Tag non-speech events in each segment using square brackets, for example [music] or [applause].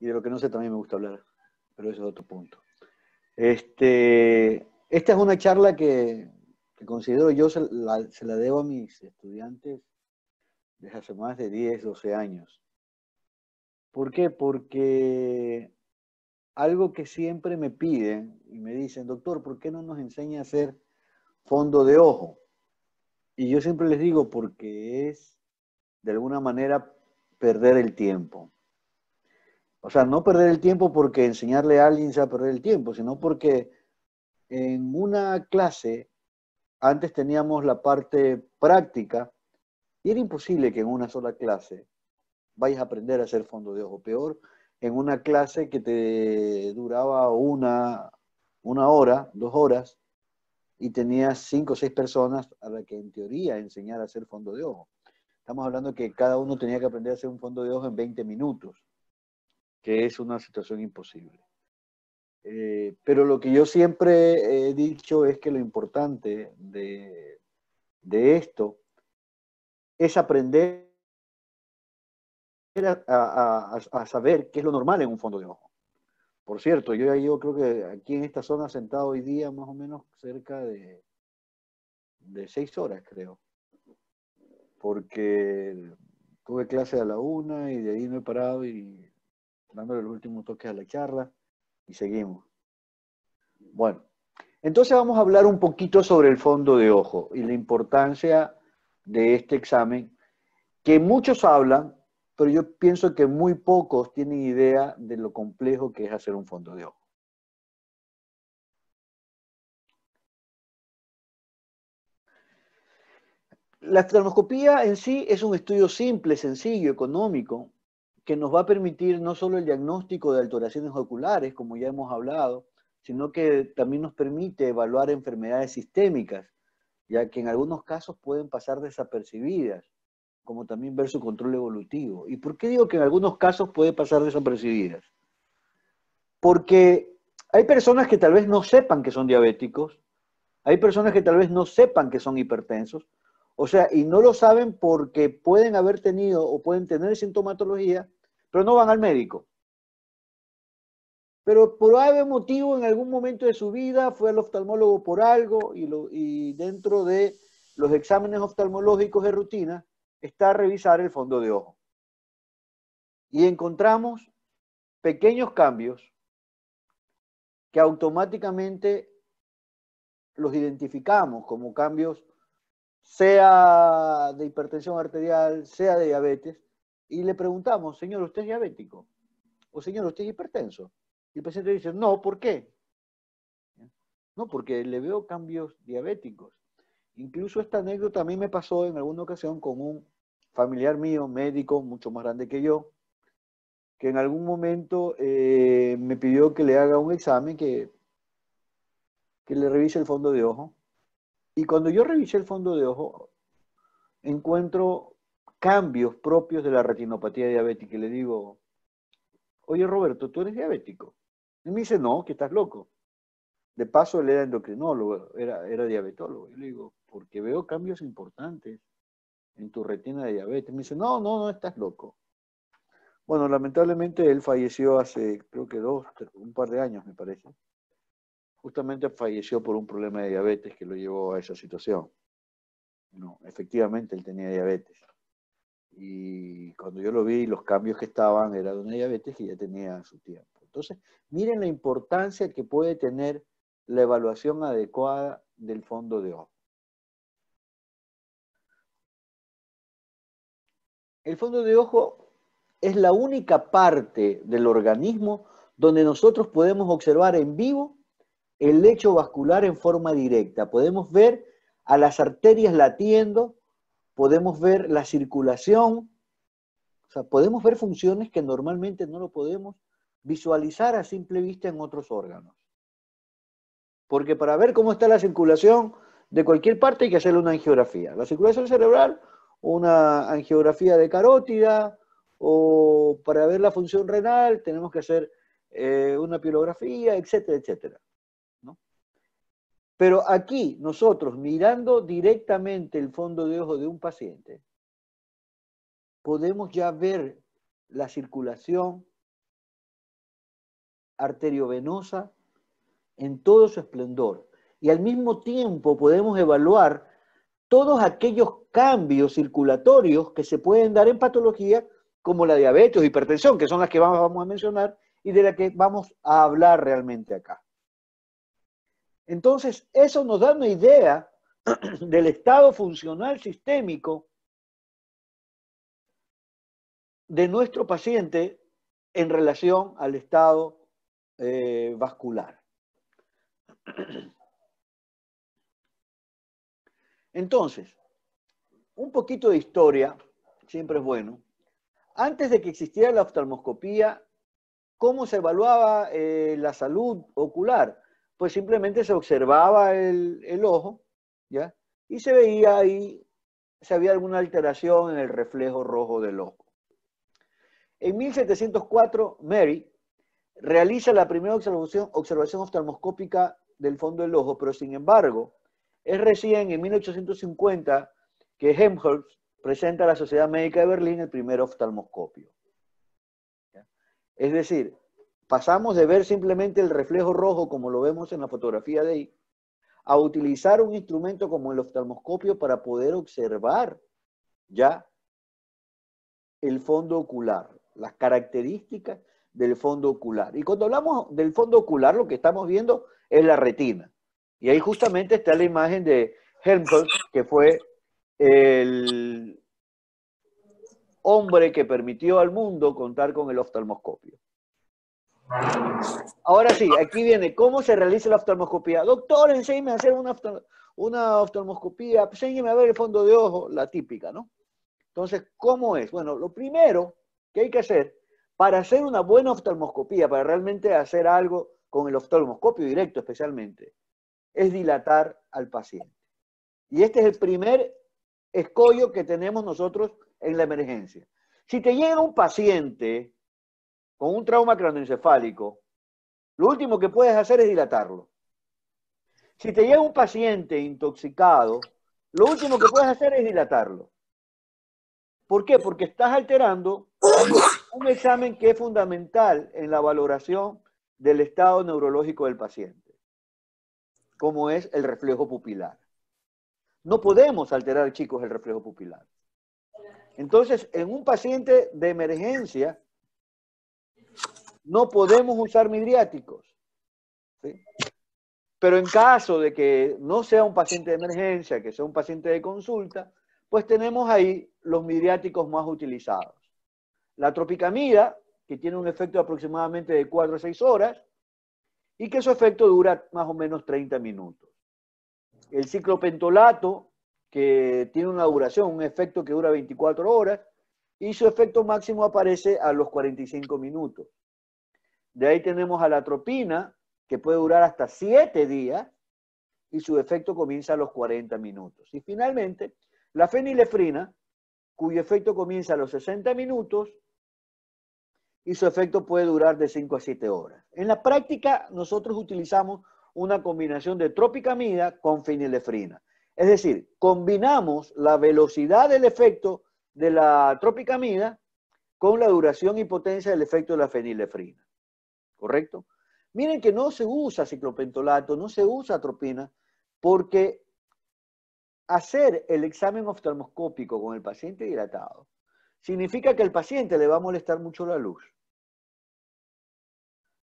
y de lo que no sé también me gusta hablar, pero eso es otro punto. Este, esta es una charla que, considero yo se la, se la, debo a mis estudiantes desde hace más de 10, 12 años. ¿Por qué? Porque algo que siempre me piden y me dicen, doctor, ¿por qué no nos enseña a hacer fondo de ojo? Y yo siempre les digo, porque es de alguna manera perder el tiempo. O sea, no perder el tiempo porque enseñarle a alguien sea perder el tiempo, sino porque en una clase antes teníamos la parte práctica y era imposible que en una sola clase vayas a aprender a hacer fondo de ojo. Peor, en una clase que te duraba una, una hora, dos horas, y tenías cinco o seis personas a las que en teoría enseñar a hacer fondo de ojo. Estamos hablando que cada uno tenía que aprender a hacer un fondo de ojo en 20 minutos que es una situación imposible. Eh, pero lo que yo siempre he dicho es que lo importante de, esto es aprender a, a, saber qué es lo normal en un fondo de ojo. Por cierto, yo, yo creo que aquí en esta zona sentado hoy día más o menos cerca de, de seis horas, creo. Porque tuve clase a la una y de ahí me he parado y dándole el último toque a la charla y seguimos. Bueno, entonces vamos a hablar un poquito sobre el fondo de ojo y la importancia de este examen, que muchos hablan, pero yo pienso que muy pocos tienen idea de lo complejo que es hacer un fondo de ojo. La colonoscopía en sí es un estudio simple, sencillo, económico, que nos va a permitir no solo el diagnóstico de alteraciones oculares, como ya hemos hablado, sino que también nos permite evaluar enfermedades sistémicas, ya que en algunos casos pueden pasar desapercibidas, como también ver su control evolutivo. ¿Y por qué digo que en algunos casos puede pasar desapercibidas? Porque hay personas que tal vez no sepan que son diabéticos, hay personas que tal vez no sepan que son hipertensos, o sea, y no lo saben porque pueden haber tenido o pueden tener sintomatología pero no van al médico. Pero por motivo, en algún momento de su vida, fue al oftalmólogo por algo y, y dentro de los exámenes oftalmológicos de rutina está a revisar el fondo de ojo. Y encontramos pequeños cambios que automáticamente los identificamos como cambios, sea de hipertensión arterial, sea de diabetes, y le preguntamos, señor, ¿usted es diabético? O señor, ¿usted es hipertenso? Y el paciente dice, no, ¿por qué? No, porque le veo cambios diabéticos. Incluso esta anécdota a mí me pasó en alguna ocasión con un familiar mío, médico, mucho más grande que yo, que en algún momento eh, me pidió que le haga un examen que, que le revise el fondo de ojo. Y cuando yo revisé el fondo de ojo, encuentro cambios propios de la retinopatía diabética. Y le digo, oye Roberto, tú eres diabético. Y me dice, no, que estás loco. De paso, él era endocrinólogo, era, era diabetólogo. Y le digo, porque veo cambios importantes en tu retina de diabetes. Me dice, no, no, no, estás loco. Bueno, lamentablemente él falleció hace, creo que dos, un par de años, me parece. Justamente falleció por un problema de diabetes que lo llevó a esa situación. No, efectivamente él tenía diabetes. Y cuando yo lo vi, los cambios que estaban era de una diabetes que ya tenía su tiempo. Entonces, miren la importancia que puede tener la evaluación adecuada del fondo de ojo. El fondo de ojo es la única parte del organismo donde nosotros podemos observar en vivo el lecho vascular en forma directa. Podemos ver a las arterias latiendo, podemos ver la circulación, o sea, podemos ver funciones que normalmente no lo podemos visualizar a simple vista en otros órganos. Porque para ver cómo está la circulación de cualquier parte hay que hacer una angiografía. La circulación cerebral, una angiografía de carótida, o para ver la función renal tenemos que hacer eh, una pielografía, etcétera, etcétera. Pero aquí nosotros, mirando directamente el fondo de ojo de un paciente, podemos ya ver la circulación arteriovenosa en todo su esplendor. Y al mismo tiempo podemos evaluar todos aquellos cambios circulatorios que se pueden dar en patología como la diabetes o hipertensión, que son las que vamos a mencionar y de las que vamos a hablar realmente acá. Entonces, eso nos da una idea [clears throat] del estado funcional sistémico de nuestro paciente en relación al estado eh, vascular. [clears throat] Entonces, un poquito de historia, siempre es bueno. Antes de que existiera la oftalmoscopía, ¿cómo se evaluaba eh, la salud ocular? pues simplemente se observaba el, ojo, ¿ya? Y se veía ahí si había alguna alteración en el reflejo rojo del ojo. En 1704, Mary realiza la primera observación, oftalmoscópica del fondo del ojo, pero sin embargo, es recién en 1850 que Helmholtz presenta a la Sociedad Médica de Berlín el primer oftalmoscopio. Es decir, Pasamos de ver simplemente el reflejo rojo como lo vemos en la fotografía de ahí, a utilizar un instrumento como el oftalmoscopio para poder observar ya el fondo ocular, las características del fondo ocular. Y cuando hablamos del fondo ocular, lo que estamos viendo es la retina. Y ahí justamente está la imagen de Helmholtz, que fue el hombre que permitió al mundo contar con el oftalmoscopio. Ahora sí, aquí viene cómo se realiza la oftalmoscopía. Doctor, enséñeme a hacer una, una oftalmoscopía, enséñeme a ver el fondo de ojo, la típica, ¿no? Entonces, ¿cómo es? Bueno, lo primero que hay que hacer para hacer una buena oftalmoscopía, para realmente hacer algo con el oftalmoscopio directo especialmente, es dilatar al paciente. Y este es el primer escollo que tenemos nosotros en la emergencia. Si te llega un paciente con un trauma craneoencefálico, lo último que puedes hacer es dilatarlo. Si te llega un paciente intoxicado, lo último que puedes hacer es dilatarlo. ¿Por qué? Porque estás alterando un examen que es fundamental en la valoración del estado neurológico del paciente, como es el reflejo pupilar. No podemos alterar, chicos, el reflejo pupilar. Entonces, en un paciente de emergencia, no podemos usar midriáticos. Pero en caso de que no sea un paciente de emergencia, que sea un paciente de consulta, pues tenemos ahí los midriáticos más utilizados. La tropicamida, que tiene un efecto aproximadamente de 4 a 6 horas, y que su efecto dura más o menos 30 minutos. El ciclopentolato, que tiene una duración, un efecto que dura 24 horas, y su efecto máximo aparece a los 45 minutos. De ahí tenemos a la tropina que puede durar hasta 7 días y su efecto comienza a los 40 minutos. Y finalmente, la fenilefrina, cuyo efecto comienza a los 60 minutos y su efecto puede durar de 5 a 7 horas. En la práctica, nosotros utilizamos una combinación de tropicamida con fenilefrina. Es decir, combinamos la velocidad del efecto de la tropicamida con la duración y potencia del efecto de la fenilefrina. ¿correcto? Miren que no se usa ciclopentolato, no se usa atropina, porque hacer el examen oftalmoscópico con el paciente hidratado significa que al paciente le va a molestar mucho la luz.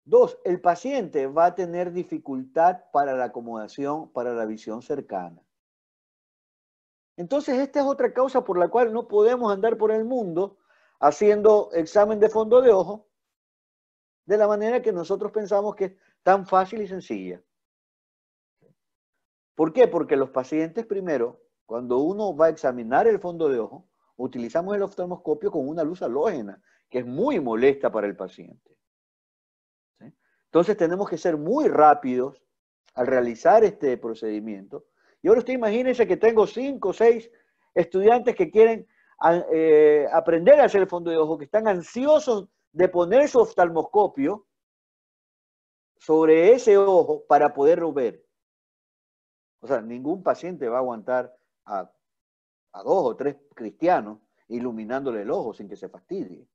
Dos, el paciente va a tener dificultad para la acomodación, para la visión cercana. Entonces, esta es otra causa por la cual no podemos andar por el mundo haciendo examen de fondo de ojo de la manera que nosotros pensamos que es tan fácil y sencilla. ¿Por qué? Porque los pacientes primero, cuando uno va a examinar el fondo de ojo, utilizamos el oftalmoscopio con una luz halógena, que es muy molesta para el paciente. Entonces tenemos que ser muy rápidos al realizar este procedimiento. Y ahora usted imagínese que tengo cinco o seis estudiantes que quieren eh, aprender a hacer el fondo de ojo, que están ansiosos de poner su oftalmoscopio sobre ese ojo para poderlo ver. O sea, ningún paciente va a aguantar a, dos o tres cristianos iluminándole el ojo sin que se fastidie.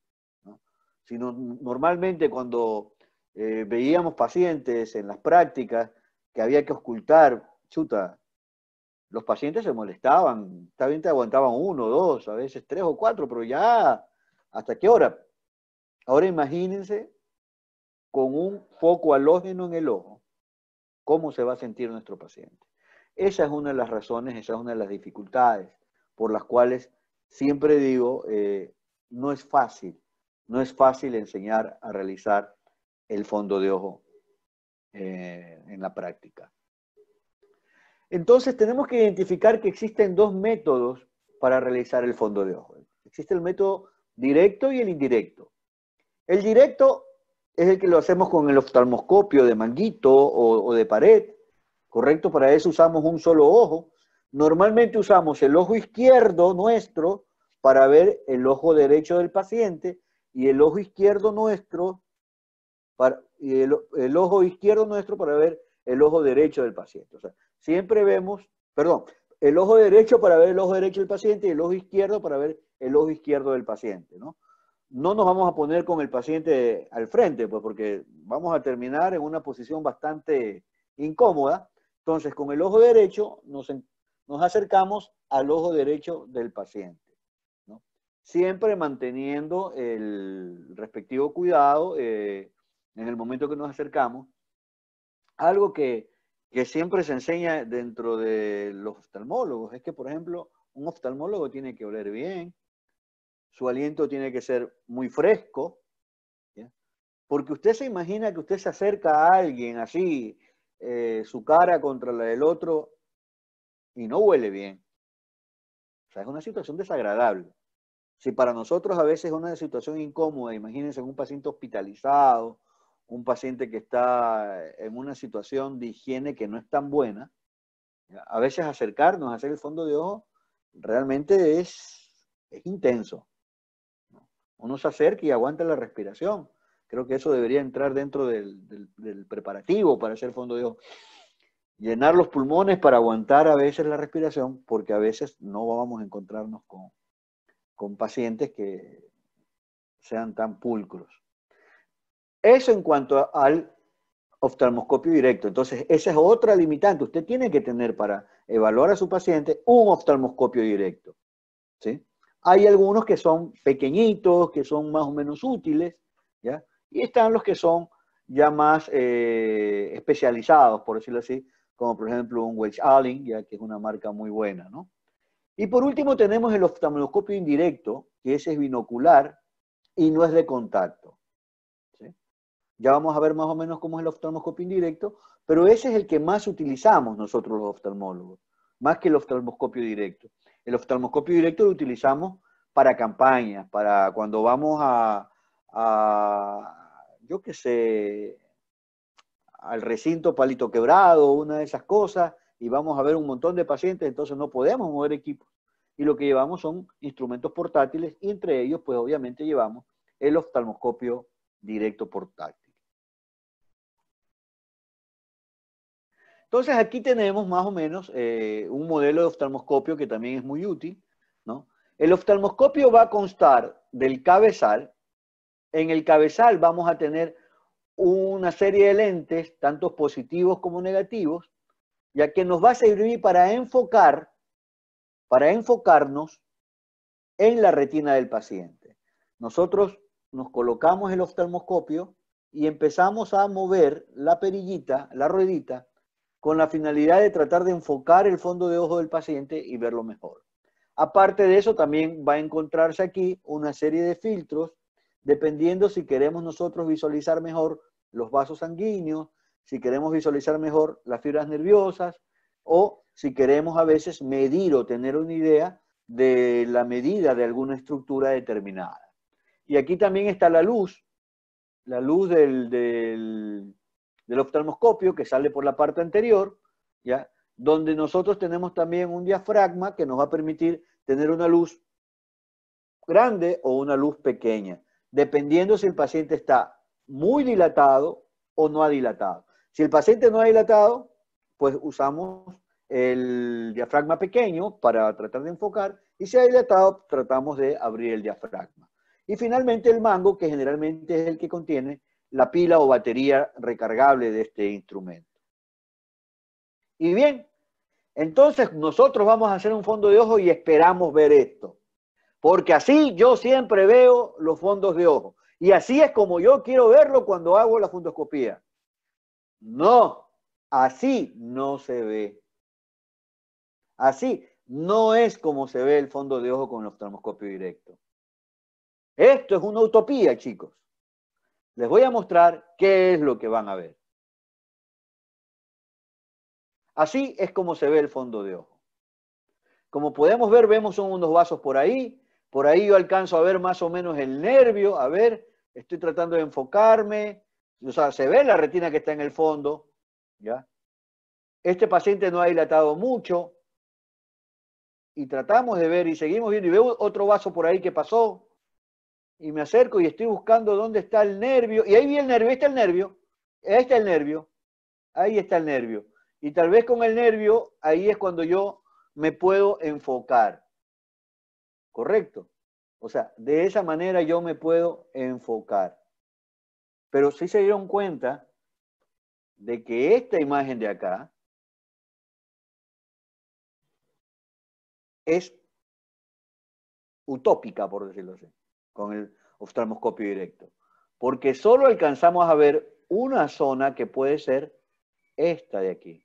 Sino normalmente cuando eh, veíamos pacientes en las prácticas que había que ocultar, chuta, los pacientes se molestaban, también aguantaban uno, dos, a veces tres o cuatro, pero ya, ¿hasta qué hora? Ahora imagínense con un foco halógeno en el ojo, cómo se va a sentir nuestro paciente. Esa es una de las razones, esa es una de las dificultades por las cuales siempre digo, eh, no es fácil, no es fácil enseñar a realizar el fondo de ojo eh, en la práctica. Entonces tenemos que identificar que existen dos métodos para realizar el fondo de ojo. Existe el método directo y el indirecto. El directo es el que lo hacemos con el oftalmoscopio de manguito o, de pared, ¿correcto? Para eso usamos un solo ojo. Normalmente usamos el ojo izquierdo nuestro para ver el ojo derecho del paciente y el ojo izquierdo nuestro para, el, ojo izquierdo nuestro para ver el ojo derecho del paciente. O sea, siempre vemos, perdón, el ojo derecho para ver el ojo derecho del paciente y el ojo izquierdo para ver el ojo izquierdo del paciente, ¿no? no nos vamos a poner con el paciente al frente, pues porque vamos a terminar en una posición bastante incómoda. Entonces, con el ojo derecho nos, nos acercamos al ojo derecho del paciente, siempre manteniendo el respectivo cuidado eh, en el momento que nos acercamos. Algo que, que siempre se enseña dentro de los oftalmólogos es que, por ejemplo, un oftalmólogo tiene que oler bien, su aliento tiene que ser muy fresco, porque usted se imagina que usted se acerca a alguien así, eh, su cara contra la del otro, y no huele bien. O sea, es una situación desagradable. Si para nosotros a veces es una situación incómoda, imagínense un paciente hospitalizado, un paciente que está en una situación de higiene que no es tan buena, a veces acercarnos a hacer el fondo de ojo realmente es, es intenso. Uno se acerca y aguanta la respiración. Creo que eso debería entrar dentro del, preparativo para hacer fondo de ojo. Llenar los pulmones para aguantar a veces la respiración, porque a veces no vamos a encontrarnos con, con pacientes que sean tan pulcros. Eso en cuanto al oftalmoscopio directo. Entonces, esa es otra limitante. Usted tiene que tener para evaluar a su paciente un oftalmoscopio directo. ¿Sí? Hay algunos que son pequeñitos, que son más o menos útiles, ¿ya? Y están los que son ya más eh, especializados, por decirlo así, como por ejemplo un Welch Allen, ya que es una marca muy buena, ¿no? Y por último tenemos el oftalmoscopio indirecto, que ese es binocular y no es de contacto. Ya vamos a ver más o menos cómo es el oftalmoscopio indirecto, pero ese es el que más utilizamos nosotros los oftalmólogos, más que el oftalmoscopio directo. El oftalmoscopio directo lo utilizamos para campañas, para cuando vamos a, yo qué sé, al recinto palito quebrado, una de esas cosas, y vamos a ver un montón de pacientes, entonces no podemos mover equipos. Y lo que llevamos son instrumentos portátiles y entre ellos, pues obviamente llevamos el oftalmoscopio directo portátil. Entonces aquí tenemos más o menos eh, un modelo de oftalmoscopio que también es muy útil. El oftalmoscopio va a constar del cabezal. En el cabezal vamos a tener una serie de lentes, tantos positivos como negativos, ya que nos va a servir para enfocar, para enfocarnos en la retina del paciente. Nosotros nos colocamos el oftalmoscopio y empezamos a mover la perillita, la ruedita, con la finalidad de tratar de enfocar el fondo de ojo del paciente y verlo mejor. Aparte de eso, también va a encontrarse aquí una serie de filtros, dependiendo si queremos nosotros visualizar mejor los vasos sanguíneos, si queremos visualizar mejor las fibras nerviosas o si queremos a veces medir o tener una idea de la medida de alguna estructura determinada. Y aquí también está la luz, la luz del, del del oftalmoscopio que sale por la parte anterior, ¿ya? donde nosotros tenemos también un diafragma que nos va a permitir tener una luz grande o una luz pequeña, dependiendo si el paciente está muy dilatado o no ha dilatado. Si el paciente no ha dilatado, pues usamos el diafragma pequeño para tratar de enfocar y si ha dilatado, tratamos de abrir el diafragma. Y finalmente el mango, que generalmente es el que contiene la pila o batería recargable de este instrumento. Y bien, entonces nosotros vamos a hacer un fondo de ojo y esperamos ver esto. Porque así yo siempre veo los fondos de ojo. Y así es como yo quiero verlo cuando hago la fundoscopía. No, así no se ve. Así no es como se ve el fondo de ojo con el oftalmoscopio directo. Esto es una utopía, chicos. Les voy a mostrar qué es lo que van a ver. Así es como se ve el fondo de ojo. Como podemos ver, vemos unos vasos por ahí. Por ahí yo alcanzo a ver más o menos el nervio. A ver, estoy tratando de enfocarme. O sea, se ve la retina que está en el fondo. ¿ya? Este paciente no ha dilatado mucho. Y tratamos de ver y seguimos viendo. Y veo otro vaso por ahí que pasó y me acerco y estoy buscando dónde está el nervio, y ahí vi el nervio, ahí está el nervio, ahí está el nervio, ahí está el nervio. Y tal vez con el nervio, ahí es cuando yo me puedo enfocar. ¿Correcto? O sea, de esa manera yo me puedo enfocar. Pero si sí se dieron cuenta de que esta imagen de acá es utópica, por decirlo así con el oftalmoscopio directo. Porque solo alcanzamos a ver una zona que puede ser esta de aquí,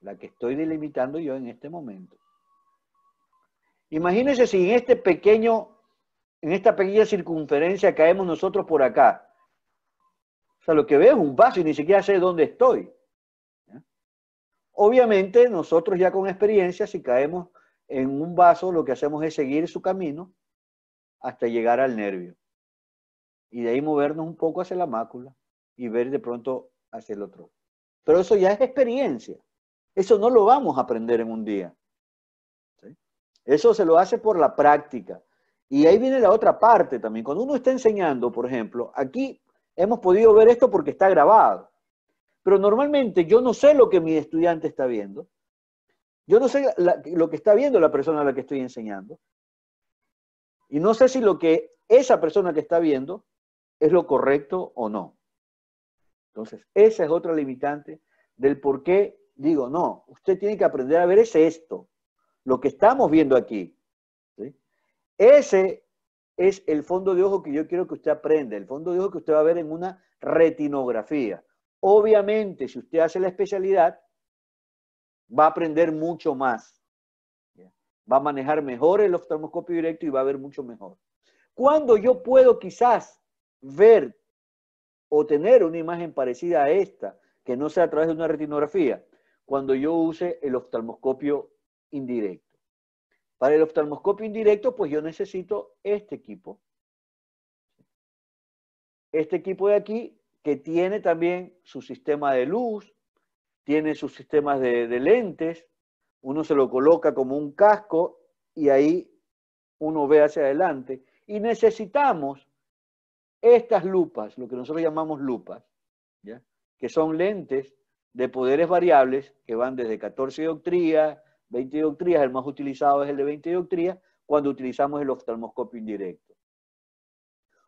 la que estoy delimitando yo en este momento. Imagínense si en este pequeño, en esta pequeña circunferencia caemos nosotros por acá. O sea, lo que veo es un vaso y ni siquiera sé dónde estoy. Obviamente, nosotros ya con experiencia, si caemos en un vaso, lo que hacemos es seguir su camino hasta llegar al nervio. Y de ahí movernos un poco hacia la mácula y ver de pronto hacia el otro. Pero eso ya es experiencia. Eso no lo vamos a aprender en un día. Eso se lo hace por la práctica. Y ahí viene la otra parte también. Cuando uno está enseñando, por ejemplo, aquí hemos podido ver esto porque está grabado. Pero normalmente yo no sé lo que mi estudiante está viendo. Yo no sé lo que está viendo la persona a la que estoy enseñando. Y no sé si lo que esa persona que está viendo es lo correcto o no. Entonces, esa es otra limitante del por qué digo, no, usted tiene que aprender a ver ese esto, lo que estamos viendo aquí. Ese es el fondo de ojo que yo quiero que usted aprenda, el fondo de ojo que usted va a ver en una retinografía. Obviamente, si usted hace la especialidad, va a aprender mucho más va a manejar mejor el oftalmoscopio directo y va a ver mucho mejor. Cuando yo puedo quizás ver o tener una imagen parecida a esta, que no sea a través de una retinografía? Cuando yo use el oftalmoscopio indirecto. Para el oftalmoscopio indirecto, pues yo necesito este equipo. Este equipo de aquí, que tiene también su sistema de luz, tiene sus sistemas de, de lentes, uno se lo coloca como un casco y ahí uno ve hacia adelante. Y necesitamos estas lupas, lo que nosotros llamamos lupas, que son lentes de poderes variables que van desde 14 dioptrías, 20 dioptrías, el más utilizado es el de 20 dioptrías, cuando utilizamos el oftalmoscopio indirecto.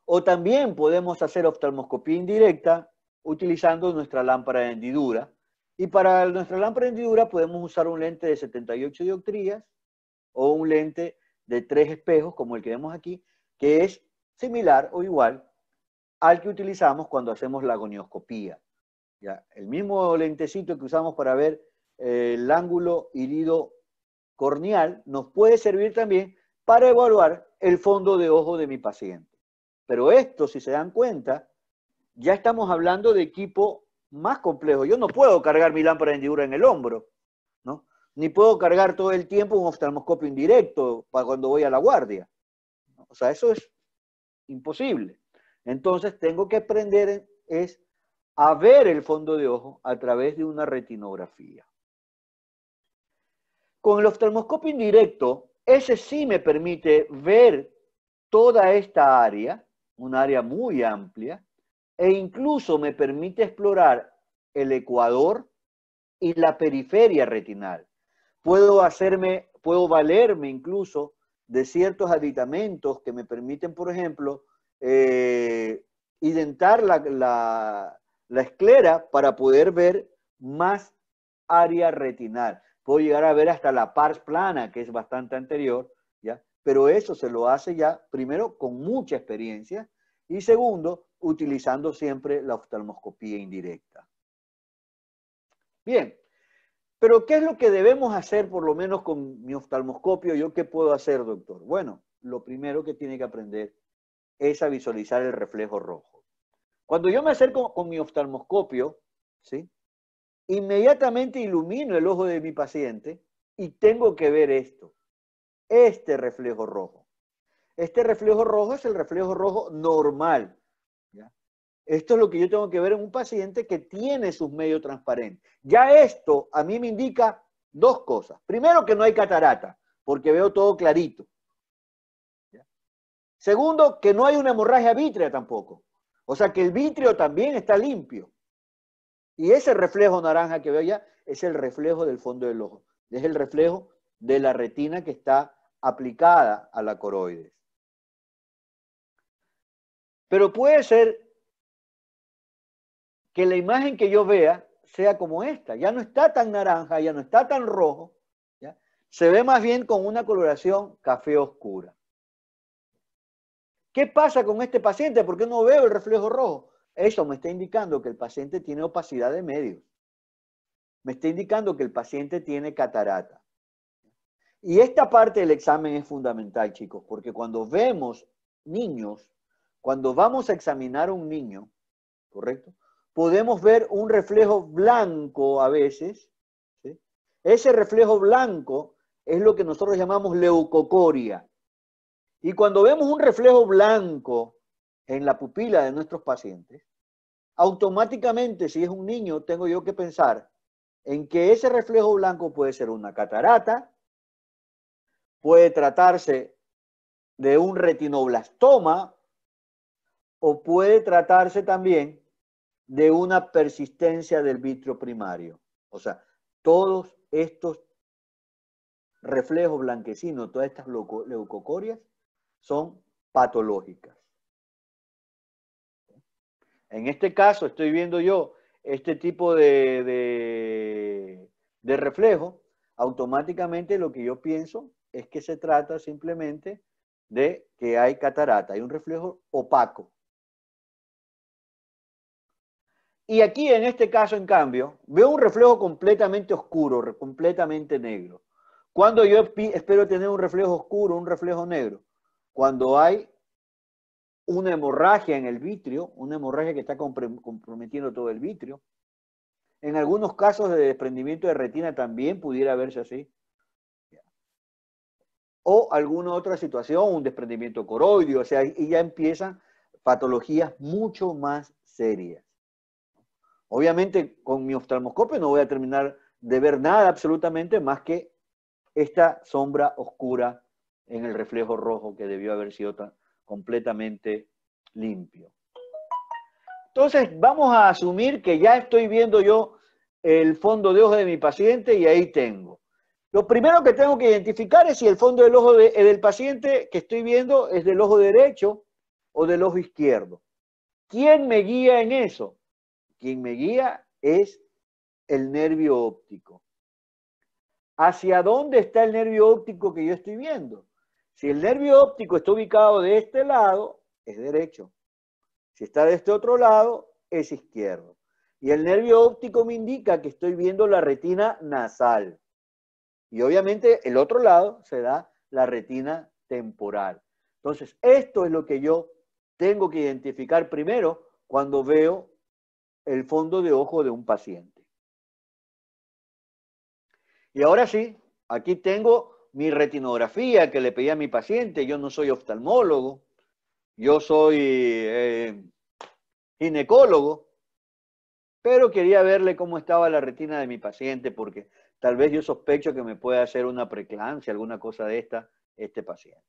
O también podemos hacer oftalmoscopía indirecta utilizando nuestra lámpara de hendidura, y para nuestra lámpara hendidura podemos usar un lente de 78 dioptrías o un lente de tres espejos, como el que vemos aquí, que es similar o igual al que utilizamos cuando hacemos la gonioscopía. ¿Ya? El mismo lentecito que usamos para ver eh, el ángulo hirido corneal nos puede servir también para evaluar el fondo de ojo de mi paciente. Pero esto, si se dan cuenta, ya estamos hablando de equipo más complejo. Yo no puedo cargar mi lámpara de hendidura en el hombro, ¿no? Ni puedo cargar todo el tiempo un oftalmoscopio indirecto para cuando voy a la guardia. O sea, eso es imposible. Entonces tengo que aprender es a ver el fondo de ojo a través de una retinografía. Con el oftalmoscopio indirecto, ese sí me permite ver toda esta área, un área muy amplia, e incluso me permite explorar el ecuador y la periferia retinal. Puedo hacerme, puedo valerme incluso de ciertos aditamentos que me permiten, por ejemplo, eh, identar la, la, la esclera para poder ver más área retinal. Puedo llegar a ver hasta la pars plana, que es bastante anterior, ¿ya? Pero eso se lo hace ya, primero, con mucha experiencia, y segundo, utilizando siempre la oftalmoscopía indirecta. Bien, pero ¿qué es lo que debemos hacer por lo menos con mi oftalmoscopio? ¿Yo qué puedo hacer, doctor? Bueno, lo primero que tiene que aprender es a visualizar el reflejo rojo. Cuando yo me acerco con mi oftalmoscopio, ¿sí? inmediatamente ilumino el ojo de mi paciente y tengo que ver esto, este reflejo rojo. Este reflejo rojo es el reflejo rojo normal, esto es lo que yo tengo que ver en un paciente que tiene sus medios transparentes. Ya esto a mí me indica dos cosas. Primero, que no hay catarata, porque veo todo clarito. Segundo, que no hay una hemorragia vítrea tampoco. O sea, que el vítreo también está limpio. Y ese reflejo naranja que veo allá es el reflejo del fondo del ojo. Es el reflejo de la retina que está aplicada a la coroides. Pero puede ser que la imagen que yo vea sea como esta. Ya no está tan naranja, ya no está tan rojo. Se ve más bien con una coloración café oscura. ¿Qué pasa con este paciente? ¿Por qué no veo el reflejo rojo? Eso me está indicando que el paciente tiene opacidad de medios. Me está indicando que el paciente tiene catarata. Y esta parte del examen es fundamental, chicos, porque cuando vemos niños, cuando vamos a examinar a un niño, ¿correcto? podemos ver un reflejo blanco a veces. Ese reflejo blanco es lo que nosotros llamamos leucocoria. Y cuando vemos un reflejo blanco en la pupila de nuestros pacientes, automáticamente, si es un niño, tengo yo que pensar en que ese reflejo blanco puede ser una catarata, puede tratarse de un retinoblastoma o puede tratarse también de una persistencia del vitro primario. O sea, todos estos reflejos blanquecinos, todas estas leucocorias, son patológicas. En este caso estoy viendo yo este tipo de, de, de reflejo, automáticamente lo que yo pienso es que se trata simplemente de que hay catarata, hay un reflejo opaco, y aquí, en este caso, en cambio, veo un reflejo completamente oscuro, completamente negro. Cuando yo espero tener un reflejo oscuro, un reflejo negro, cuando hay una hemorragia en el vitrio, una hemorragia que está comprometiendo todo el vitrio. En algunos casos de desprendimiento de retina también pudiera verse así. O alguna otra situación, un desprendimiento coroideo, o sea, y ya empiezan patologías mucho más serias. Obviamente con mi oftalmoscopio no voy a terminar de ver nada absolutamente más que esta sombra oscura en el reflejo rojo que debió haber sido completamente limpio. Entonces vamos a asumir que ya estoy viendo yo el fondo de ojo de mi paciente y ahí tengo. Lo primero que tengo que identificar es si el fondo del ojo eh, del paciente que estoy viendo es del ojo derecho o del ojo izquierdo. ¿Quién me guía en eso? Quien me guía es el nervio óptico. ¿Hacia dónde está el nervio óptico que yo estoy viendo? Si el nervio óptico está ubicado de este lado, es derecho. Si está de este otro lado, es izquierdo. Y el nervio óptico me indica que estoy viendo la retina nasal. Y obviamente el otro lado será la retina temporal. Entonces, esto es lo que yo tengo que identificar primero cuando veo el fondo de ojo de un paciente. Y ahora sí, aquí tengo mi retinografía que le pedí a mi paciente. Yo no soy oftalmólogo, yo soy eh, ginecólogo, pero quería verle cómo estaba la retina de mi paciente porque tal vez yo sospecho que me puede hacer una preclancia, alguna cosa de esta, este paciente.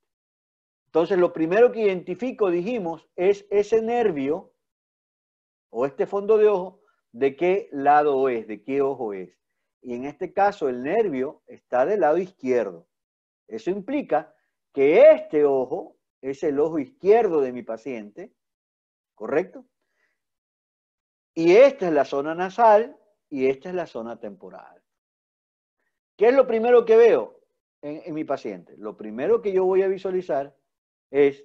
Entonces, lo primero que identifico, dijimos, es ese nervio o este fondo de ojo, de qué lado es, de qué ojo es. Y en este caso el nervio está del lado izquierdo. Eso implica que este ojo es el ojo izquierdo de mi paciente, ¿correcto? Y esta es la zona nasal y esta es la zona temporal. ¿Qué es lo primero que veo en, mi paciente? Lo primero que yo voy a visualizar es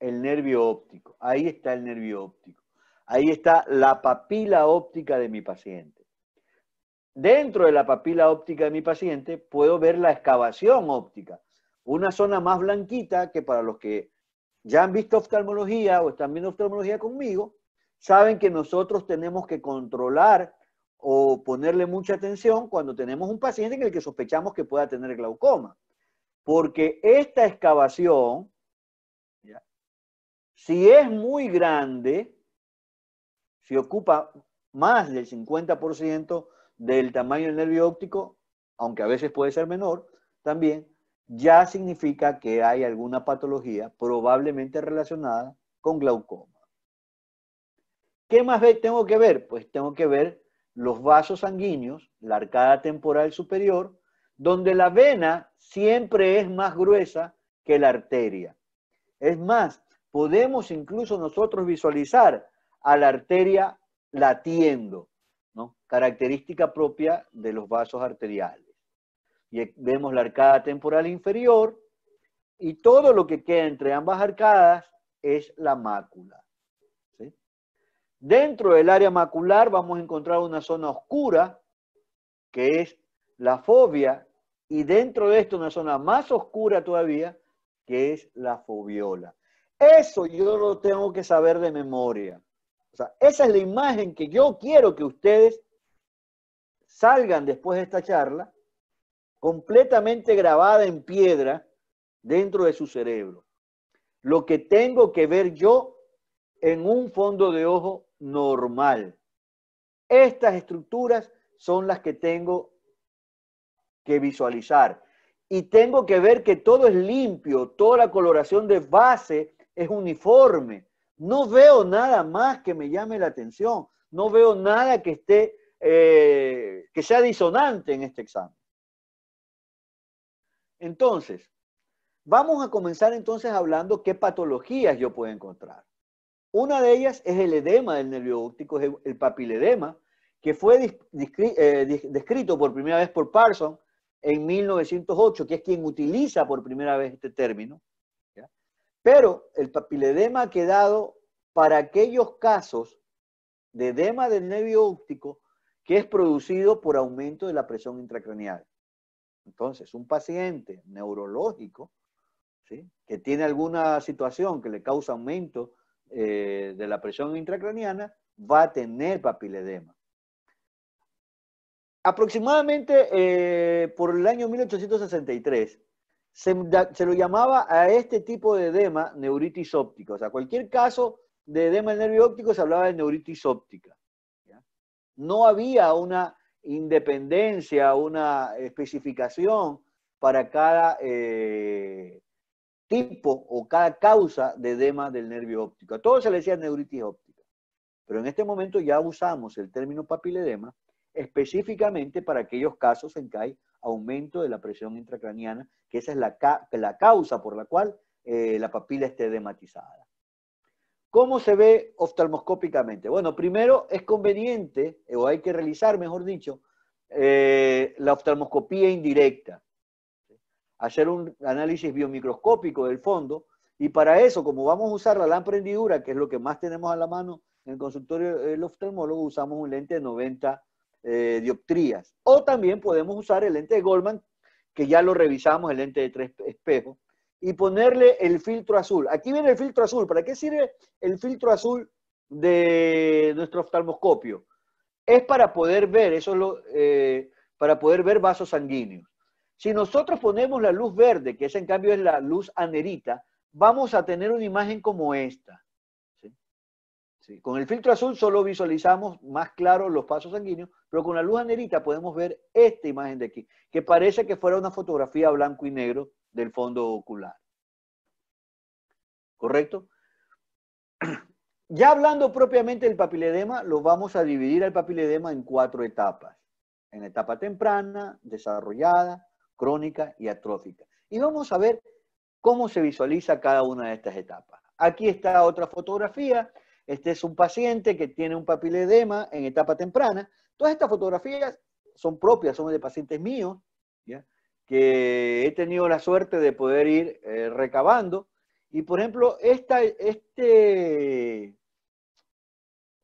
el nervio óptico. Ahí está el nervio óptico. Ahí está la papila óptica de mi paciente. Dentro de la papila óptica de mi paciente puedo ver la excavación óptica, una zona más blanquita que para los que ya han visto oftalmología o están viendo oftalmología conmigo, saben que nosotros tenemos que controlar o ponerle mucha atención cuando tenemos un paciente en el que sospechamos que pueda tener glaucoma. Porque esta excavación, si es muy grande, si ocupa más del 50% del tamaño del nervio óptico, aunque a veces puede ser menor, también ya significa que hay alguna patología probablemente relacionada con glaucoma. ¿Qué más tengo que ver? Pues tengo que ver los vasos sanguíneos, la arcada temporal superior, donde la vena siempre es más gruesa que la arteria. Es más, podemos incluso nosotros visualizar a la arteria latiendo, característica propia de los vasos arteriales. Y vemos la arcada temporal inferior y todo lo que queda entre ambas arcadas es la mácula. Dentro del área macular vamos a encontrar una zona oscura que es la fobia y dentro de esto una zona más oscura todavía que es la fobiola. Eso yo lo tengo que saber de memoria esa es la imagen que yo quiero que ustedes salgan después de esta charla completamente grabada en piedra dentro de su cerebro. Lo que tengo que ver yo en un fondo de ojo normal. Estas estructuras son las que tengo que visualizar. Y tengo que ver que todo es limpio, toda la coloración de base es uniforme. No veo nada más que me llame la atención, no veo nada que esté, eh, que sea disonante en este examen. Entonces, vamos a comenzar entonces hablando qué patologías yo puedo encontrar. Una de ellas es el edema del nervio óptico, el papiledema, que fue eh, descrito por primera vez por Parson en 1908, que es quien utiliza por primera vez este término. Pero el papiledema ha quedado para aquellos casos de edema del nervio óptico que es producido por aumento de la presión intracraneal. Entonces, un paciente neurológico que tiene alguna situación que le causa aumento eh, de la presión intracraniana va a tener papiledema. Aproximadamente eh, por el año 1863, se, lo llamaba a este tipo de edema neuritis óptica. O sea, cualquier caso de edema del nervio óptico se hablaba de neuritis óptica. No había una independencia, una especificación para cada eh, tipo o cada causa de edema del nervio óptico. A todos se le decía neuritis óptica. Pero en este momento ya usamos el término papiledema específicamente para aquellos casos en que hay aumento de la presión intracraniana, que esa es la, causa por la cual eh, la papila esté dematizada. ¿Cómo se ve oftalmoscópicamente? Bueno, primero es conveniente, eh, o hay que realizar, mejor dicho, eh, la oftalmoscopía indirecta. Hacer un análisis biomicroscópico del fondo, y para eso, como vamos a usar la lámpara hendidura, que es lo que más tenemos a la mano en el consultorio del oftalmólogo, usamos un lente de 90 eh, dioptrías. O también podemos usar el lente de Goldman, que ya lo revisamos, el lente de tres espejos, y ponerle el filtro azul. Aquí viene el filtro azul. ¿Para qué sirve el filtro azul de nuestro oftalmoscopio? Es para poder ver, eso es lo, eh, para poder ver vasos sanguíneos. Si nosotros ponemos la luz verde, que esa en cambio es la luz anerita, vamos a tener una imagen como esta. Con el filtro azul solo visualizamos más claro los pasos sanguíneos, pero con la luz anerita podemos ver esta imagen de aquí, que parece que fuera una fotografía blanco y negro del fondo ocular. ¿Correcto? Ya hablando propiamente del papiledema, lo vamos a dividir al papiledema en cuatro etapas. En etapa temprana, desarrollada, crónica y atrófica. Y vamos a ver cómo se visualiza cada una de estas etapas. Aquí está otra fotografía este es un paciente que tiene un papiledema en etapa temprana. Todas estas fotografías son propias, son de pacientes míos, que he tenido la suerte de poder ir eh, recabando. Y por ejemplo, esta, este,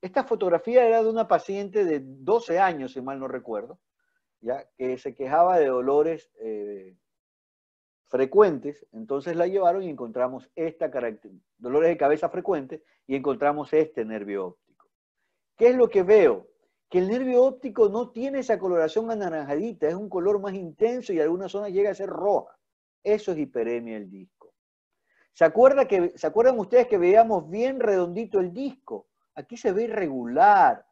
esta fotografía era de una paciente de 12 años, si mal no recuerdo, ¿ya? que se quejaba de dolores eh, frecuentes, entonces la llevaron y encontramos esta característica, dolores de cabeza frecuentes y encontramos este nervio óptico. ¿Qué es lo que veo? Que el nervio óptico no tiene esa coloración anaranjadita, es un color más intenso y algunas zonas llega a ser roja. Eso es hiperemia del disco. ¿Se, que, ¿Se acuerdan ustedes que veíamos bien redondito el disco? Aquí se ve irregular,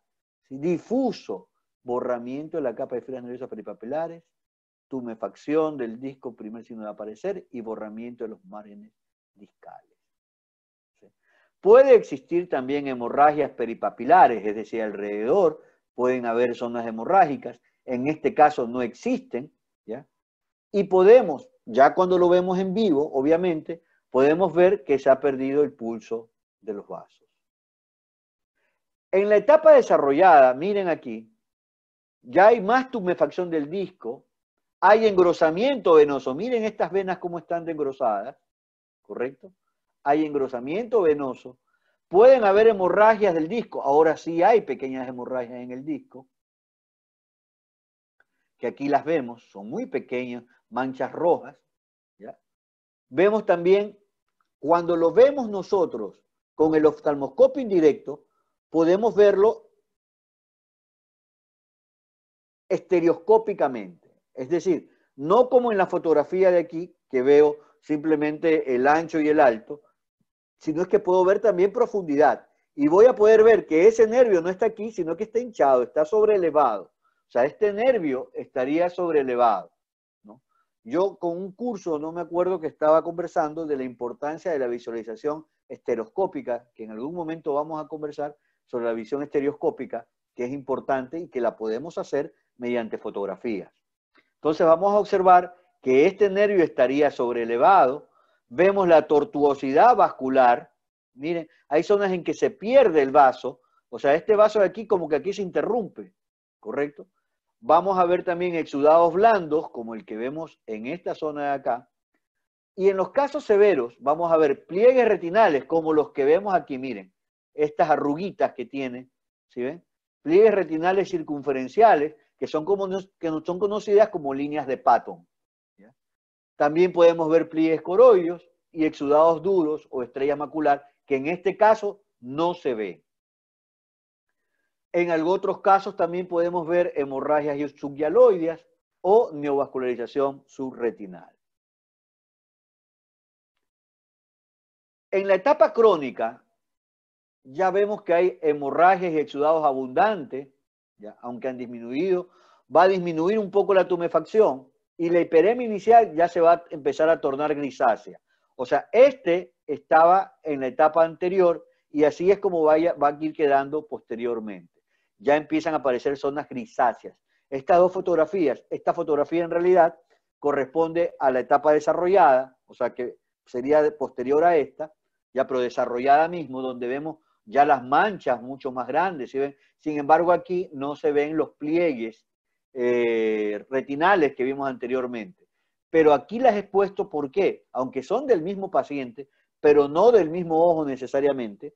difuso, borramiento de la capa de fibras nerviosas peripapilares tumefacción del disco, primer signo de aparecer, y borramiento de los márgenes discales. Puede existir también hemorragias peripapilares, es decir, alrededor pueden haber zonas hemorrágicas, en este caso no existen, ¿ya? Y podemos, ya cuando lo vemos en vivo, obviamente, podemos ver que se ha perdido el pulso de los vasos. En la etapa desarrollada, miren aquí, ya hay más tumefacción del disco, hay engrosamiento venoso. Miren estas venas cómo están engrosadas, ¿correcto? Hay engrosamiento venoso. Pueden haber hemorragias del disco. Ahora sí hay pequeñas hemorragias en el disco, que aquí las vemos, son muy pequeñas, manchas rojas. ¿ya? Vemos también, cuando lo vemos nosotros con el oftalmoscopio indirecto, podemos verlo estereoscópicamente. Es decir, no como en la fotografía de aquí, que veo simplemente el ancho y el alto, sino es que puedo ver también profundidad. Y voy a poder ver que ese nervio no está aquí, sino que está hinchado, está elevado. O sea, este nervio estaría sobreelevado. Yo con un curso, no me acuerdo que estaba conversando de la importancia de la visualización estereoscópica, que en algún momento vamos a conversar sobre la visión estereoscópica, que es importante y que la podemos hacer mediante fotografías. Entonces vamos a observar que este nervio estaría elevado, Vemos la tortuosidad vascular. Miren, hay zonas en que se pierde el vaso. O sea, este vaso de aquí como que aquí se interrumpe, ¿correcto? Vamos a ver también exudados blandos, como el que vemos en esta zona de acá. Y en los casos severos, vamos a ver pliegues retinales, como los que vemos aquí, miren, estas arruguitas que tiene, ¿sí ven? Pliegues retinales circunferenciales, que son, son conocidas como líneas de patón. También podemos ver pliegues coroides y exudados duros o estrella macular, que en este caso no se ve. En otros casos también podemos ver hemorragias subyaloideas o neovascularización subretinal. En la etapa crónica, ya vemos que hay hemorragias y exudados abundantes, aunque han disminuido, va a disminuir un poco la tumefacción y la hiperemia inicial ya se va a empezar a tornar grisácea. O sea, este estaba en la etapa anterior y así es como va a ir quedando posteriormente. Ya empiezan a aparecer zonas grisáceas. Estas dos fotografías, esta fotografía en realidad corresponde a la etapa desarrollada, o sea que sería posterior a esta, ya pero desarrollada mismo, donde vemos ya las manchas mucho más grandes. ven? Sin embargo, aquí no se ven los pliegues eh, retinales que vimos anteriormente. Pero aquí las he puesto porque, aunque son del mismo paciente, pero no del mismo ojo necesariamente,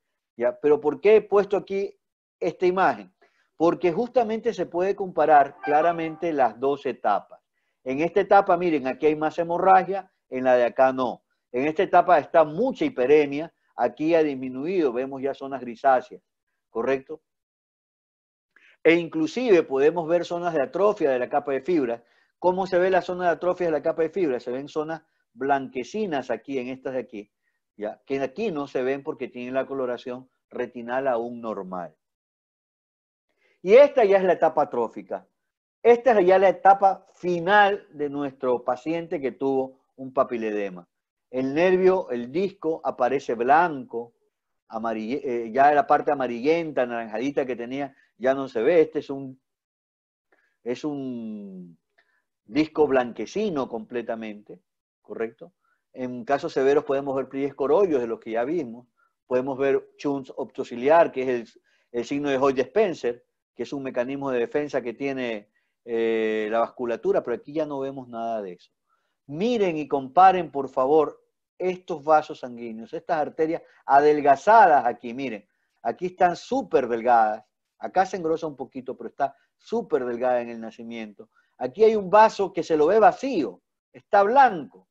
Pero ¿por qué he puesto aquí esta imagen? Porque justamente se puede comparar claramente las dos etapas. En esta etapa, miren, aquí hay más hemorragia, en la de acá no. En esta etapa está mucha hiperemia, Aquí ha disminuido, vemos ya zonas grisáceas, ¿correcto? E inclusive podemos ver zonas de atrofia de la capa de fibra. ¿Cómo se ve la zona de atrofia de la capa de fibra? Se ven zonas blanquecinas aquí, en estas de aquí, ¿ya? que aquí no se ven porque tienen la coloración retinal aún normal. Y esta ya es la etapa atrófica. Esta es ya la etapa final de nuestro paciente que tuvo un papiledema. El nervio, el disco, aparece blanco, eh, ya la parte amarillenta, anaranjadita que tenía, ya no se ve. Este es un, es un disco blanquecino completamente, ¿correcto? En casos severos podemos ver pliegues corollos de los que ya vimos. Podemos ver Chuns optociliar, que es el, signo de Hoyt Spencer, que es un mecanismo de defensa que tiene eh, la vasculatura, pero aquí ya no vemos nada de eso miren y comparen, por favor, estos vasos sanguíneos, estas arterias adelgazadas aquí, miren, aquí están súper delgadas, acá se engrosa un poquito, pero está súper delgada en el nacimiento. Aquí hay un vaso que se lo ve vacío, está blanco,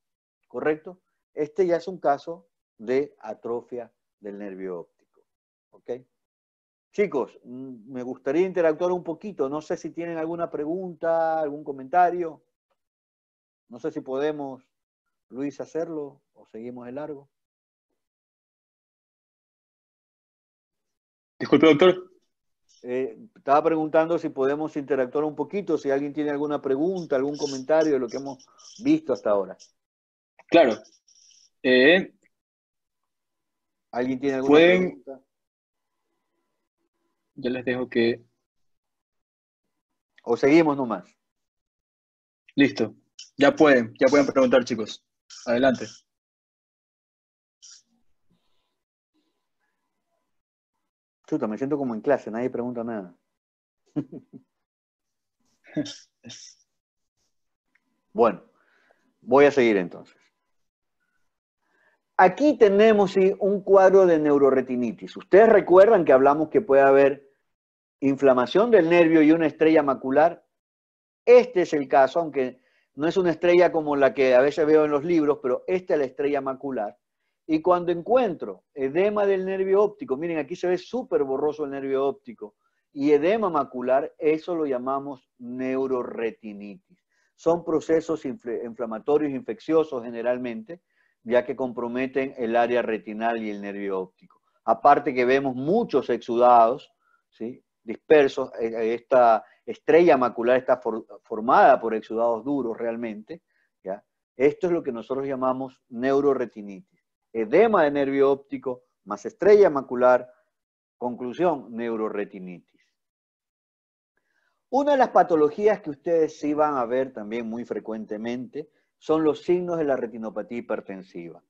¿correcto? Este ya es un caso de atrofia del nervio óptico, ¿ok? Chicos, mm, me gustaría interactuar un poquito, no sé si tienen alguna pregunta, algún comentario. No sé si podemos, Luis, hacerlo o seguimos de largo. Disculpe, doctor. Eh, estaba preguntando si podemos interactuar un poquito, si alguien tiene alguna pregunta, algún comentario de lo que hemos visto hasta ahora. Claro. Eh, ¿Alguien tiene alguna pregunta? Yo les dejo que... O seguimos nomás. Listo. Ya pueden, ya pueden preguntar, chicos. Adelante. Chuta, me siento como en clase, nadie pregunta nada. [laughs] bueno, voy a seguir entonces. Aquí tenemos un cuadro de neuroretinitis. Ustedes recuerdan que hablamos que puede haber inflamación del nervio y una estrella macular. Este es el caso, aunque no es una estrella como la que a veces veo en los libros, pero esta es la estrella macular. Y cuando encuentro edema del nervio óptico, miren, aquí se ve súper borroso el nervio óptico, y edema macular, eso lo llamamos neuroretinitis. Son procesos inflamatorios infecciosos generalmente, ya que comprometen el área retinal y el nervio óptico. Aparte que vemos muchos exudados, ¿sí? dispersos, eh, esta, estrella macular está formada por exudados duros realmente. Esto es lo que nosotros llamamos neuroretinitis. Edema de nervio óptico más estrella macular, conclusión, neuroretinitis. Una de las patologías que ustedes sí van a ver también muy frecuentemente son los signos de la retinopatía hipertensiva.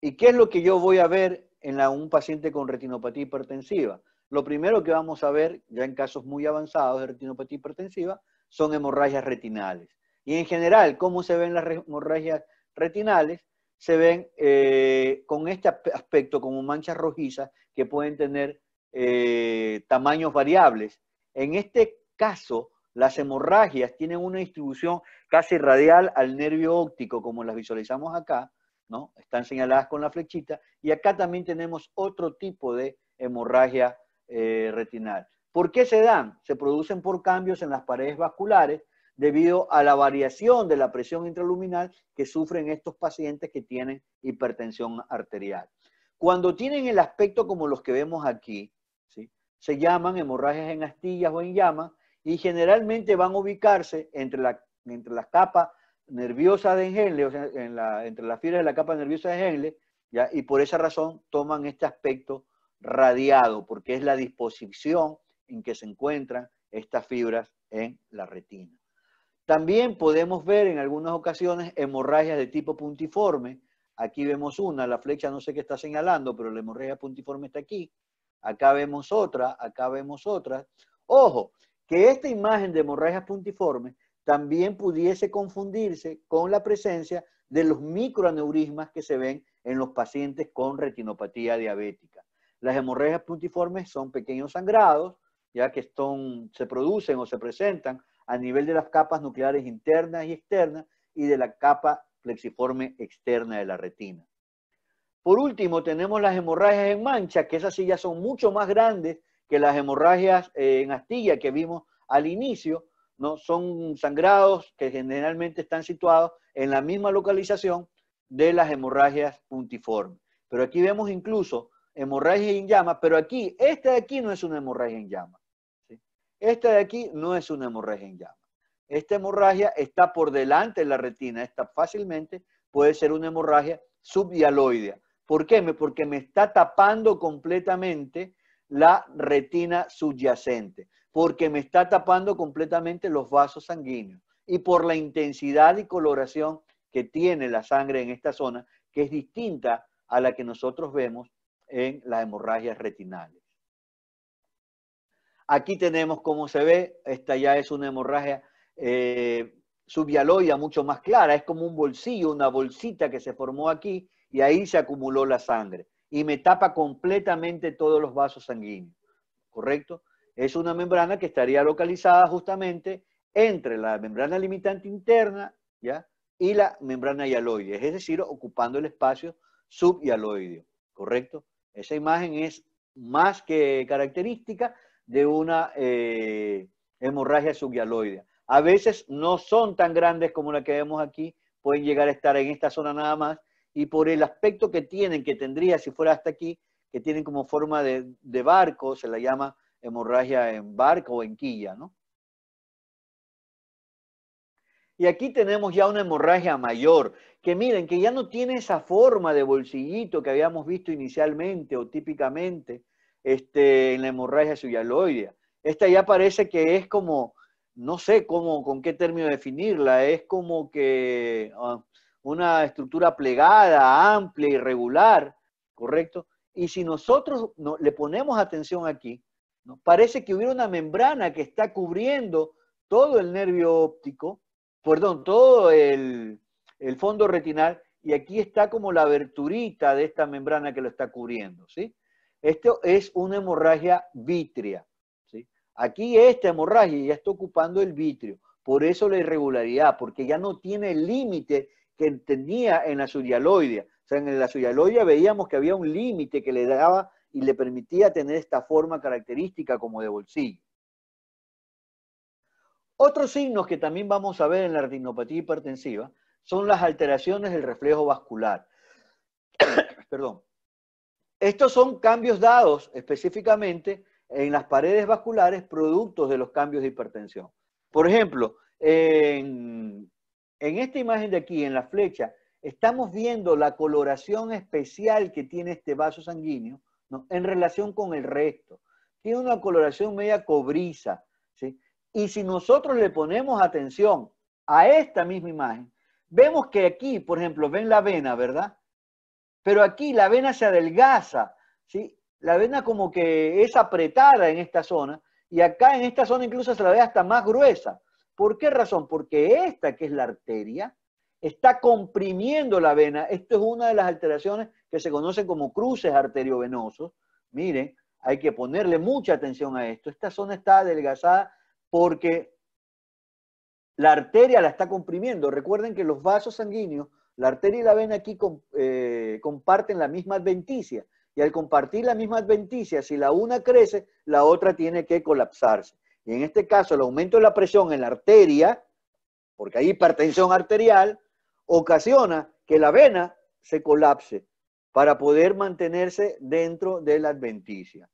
¿Y qué es lo que yo voy a ver en un paciente con retinopatía hipertensiva? lo primero que vamos a ver, ya en casos muy avanzados de retinopatía hipertensiva, son hemorragias retinales. Y en general, ¿cómo se ven las hemorragias retinales? Se ven eh, con este aspecto como manchas rojizas que pueden tener eh, tamaños variables. En este caso, las hemorragias tienen una distribución casi radial al nervio óptico, como las visualizamos acá, ¿no? Están señaladas con la flechita. Y acá también tenemos otro tipo de hemorragia eh, retinal. ¿Por qué se dan? Se producen por cambios en las paredes vasculares debido a la variación de la presión intraluminal que sufren estos pacientes que tienen hipertensión arterial. Cuando tienen el aspecto como los que vemos aquí, se llaman hemorragias en astillas o en llamas y generalmente van a ubicarse entre la, entre la capa nerviosa de Henle, o sea, entre las fibras de la capa nerviosa de Henle, ¿ya? y por esa razón toman este aspecto radiado, porque es la disposición en que se encuentran estas fibras en la retina. También podemos ver en algunas ocasiones hemorragias de tipo puntiforme. Aquí vemos una, la flecha no sé qué está señalando, pero la hemorragia puntiforme está aquí. Acá vemos otra, acá vemos otra. Ojo, que esta imagen de hemorragias puntiformes también pudiese confundirse con la presencia de los microaneurismas que se ven en los pacientes con retinopatía diabética. Las hemorragias puntiformes son pequeños sangrados, ya que se producen o se presentan a nivel de las capas nucleares internas y externas y de la capa flexiforme externa de la retina. Por último, tenemos las hemorragias en mancha, que esas sí ya son mucho más grandes que las hemorragias eh, en astilla que vimos al inicio, ¿no? Son sangrados que generalmente están situados en la misma localización de las hemorragias puntiformes. Pero aquí vemos incluso hemorragia en llama, pero aquí, esta de aquí no es una hemorragia en llama. Esta de aquí no es una hemorragia en llama. Esta hemorragia está por delante de la retina, Esta fácilmente, puede ser una hemorragia subdialoidea. ¿Por qué? Porque me está tapando completamente la retina subyacente, porque me está tapando completamente los vasos sanguíneos y por la intensidad y coloración que tiene la sangre en esta zona, que es distinta a la que nosotros vemos en las hemorragias retinales. Aquí tenemos como se ve, esta ya es una hemorragia eh, mucho más clara, es como un bolsillo, una bolsita que se formó aquí y ahí se acumuló la sangre y me tapa completamente todos los vasos sanguíneos, ¿correcto? Es una membrana que estaría localizada justamente entre la membrana limitante interna ¿ya? y la membrana hialoide, es decir, ocupando el espacio subialoideo, ¿correcto? Esa imagen es más que característica de una eh, hemorragia subyaloidea. A veces no son tan grandes como la que vemos aquí, pueden llegar a estar en esta zona nada más, y por el aspecto que tienen, que tendría si fuera hasta aquí, que tienen como forma de, de barco, se la llama hemorragia en barco o en quilla, ¿no? Y aquí tenemos ya una hemorragia mayor, que miren, que ya no tiene esa forma de bolsillito que habíamos visto inicialmente o típicamente este, en la hemorragia subialoidea. Esta ya parece que es como, no sé cómo, con qué término definirla, es como que ah, una estructura plegada, amplia, irregular, ¿correcto? Y si nosotros le ponemos atención aquí, parece que hubiera una membrana que está cubriendo todo el nervio óptico, perdón, todo el, fondo retinal y aquí está como la aberturita de esta membrana que lo está cubriendo, ¿sí? Esto es una hemorragia vítrea, ¿sí? Aquí esta hemorragia ya está ocupando el vitrio, por eso la irregularidad, porque ya no tiene el límite que tenía en la surialoidea. O sea, en la surialoidea veíamos que había un límite que le daba y le permitía tener esta forma característica como de bolsillo. Otros signos que también vamos a ver en la retinopatía hipertensiva son las alteraciones del reflejo vascular. [coughs] Perdón. Estos son cambios dados específicamente en las paredes vasculares productos de los cambios de hipertensión. Por ejemplo, en, esta imagen de aquí, en la flecha, estamos viendo la coloración especial que tiene este vaso sanguíneo en relación con el resto. Tiene una coloración media cobriza, y si nosotros le ponemos atención a esta misma imagen, vemos que aquí, por ejemplo, ven la vena, ¿verdad? Pero aquí la vena se adelgaza, ¿sí? La vena como que es apretada en esta zona y acá en esta zona incluso se la ve hasta más gruesa. ¿Por qué razón? Porque esta que es la arteria está comprimiendo la vena. Esto es una de las alteraciones que se conocen como cruces arteriovenosos. Miren, hay que ponerle mucha atención a esto. Esta zona está adelgazada porque la arteria la está comprimiendo. Recuerden que los vasos sanguíneos, la arteria y la vena aquí eh, comparten la misma adventicia. Y al compartir la misma adventicia, si la una crece, la otra tiene que colapsarse. Y en este caso, el aumento de la presión en la arteria, porque hay hipertensión arterial, ocasiona que la vena se colapse para poder mantenerse dentro de la adventicia.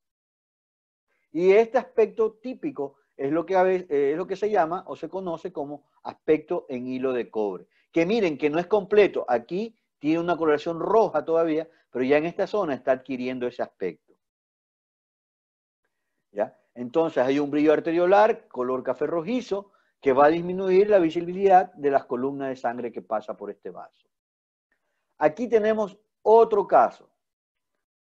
Y este aspecto típico es lo que, eh, lo que se llama o se conoce como aspecto en hilo de cobre. Que miren que no es completo, aquí tiene una coloración roja todavía, pero ya en esta zona está adquiriendo ese aspecto. ¿Ya? Entonces hay un brillo arteriolar, color café rojizo, que va a disminuir la visibilidad de las columnas de sangre que pasa por este vaso. Aquí tenemos otro caso.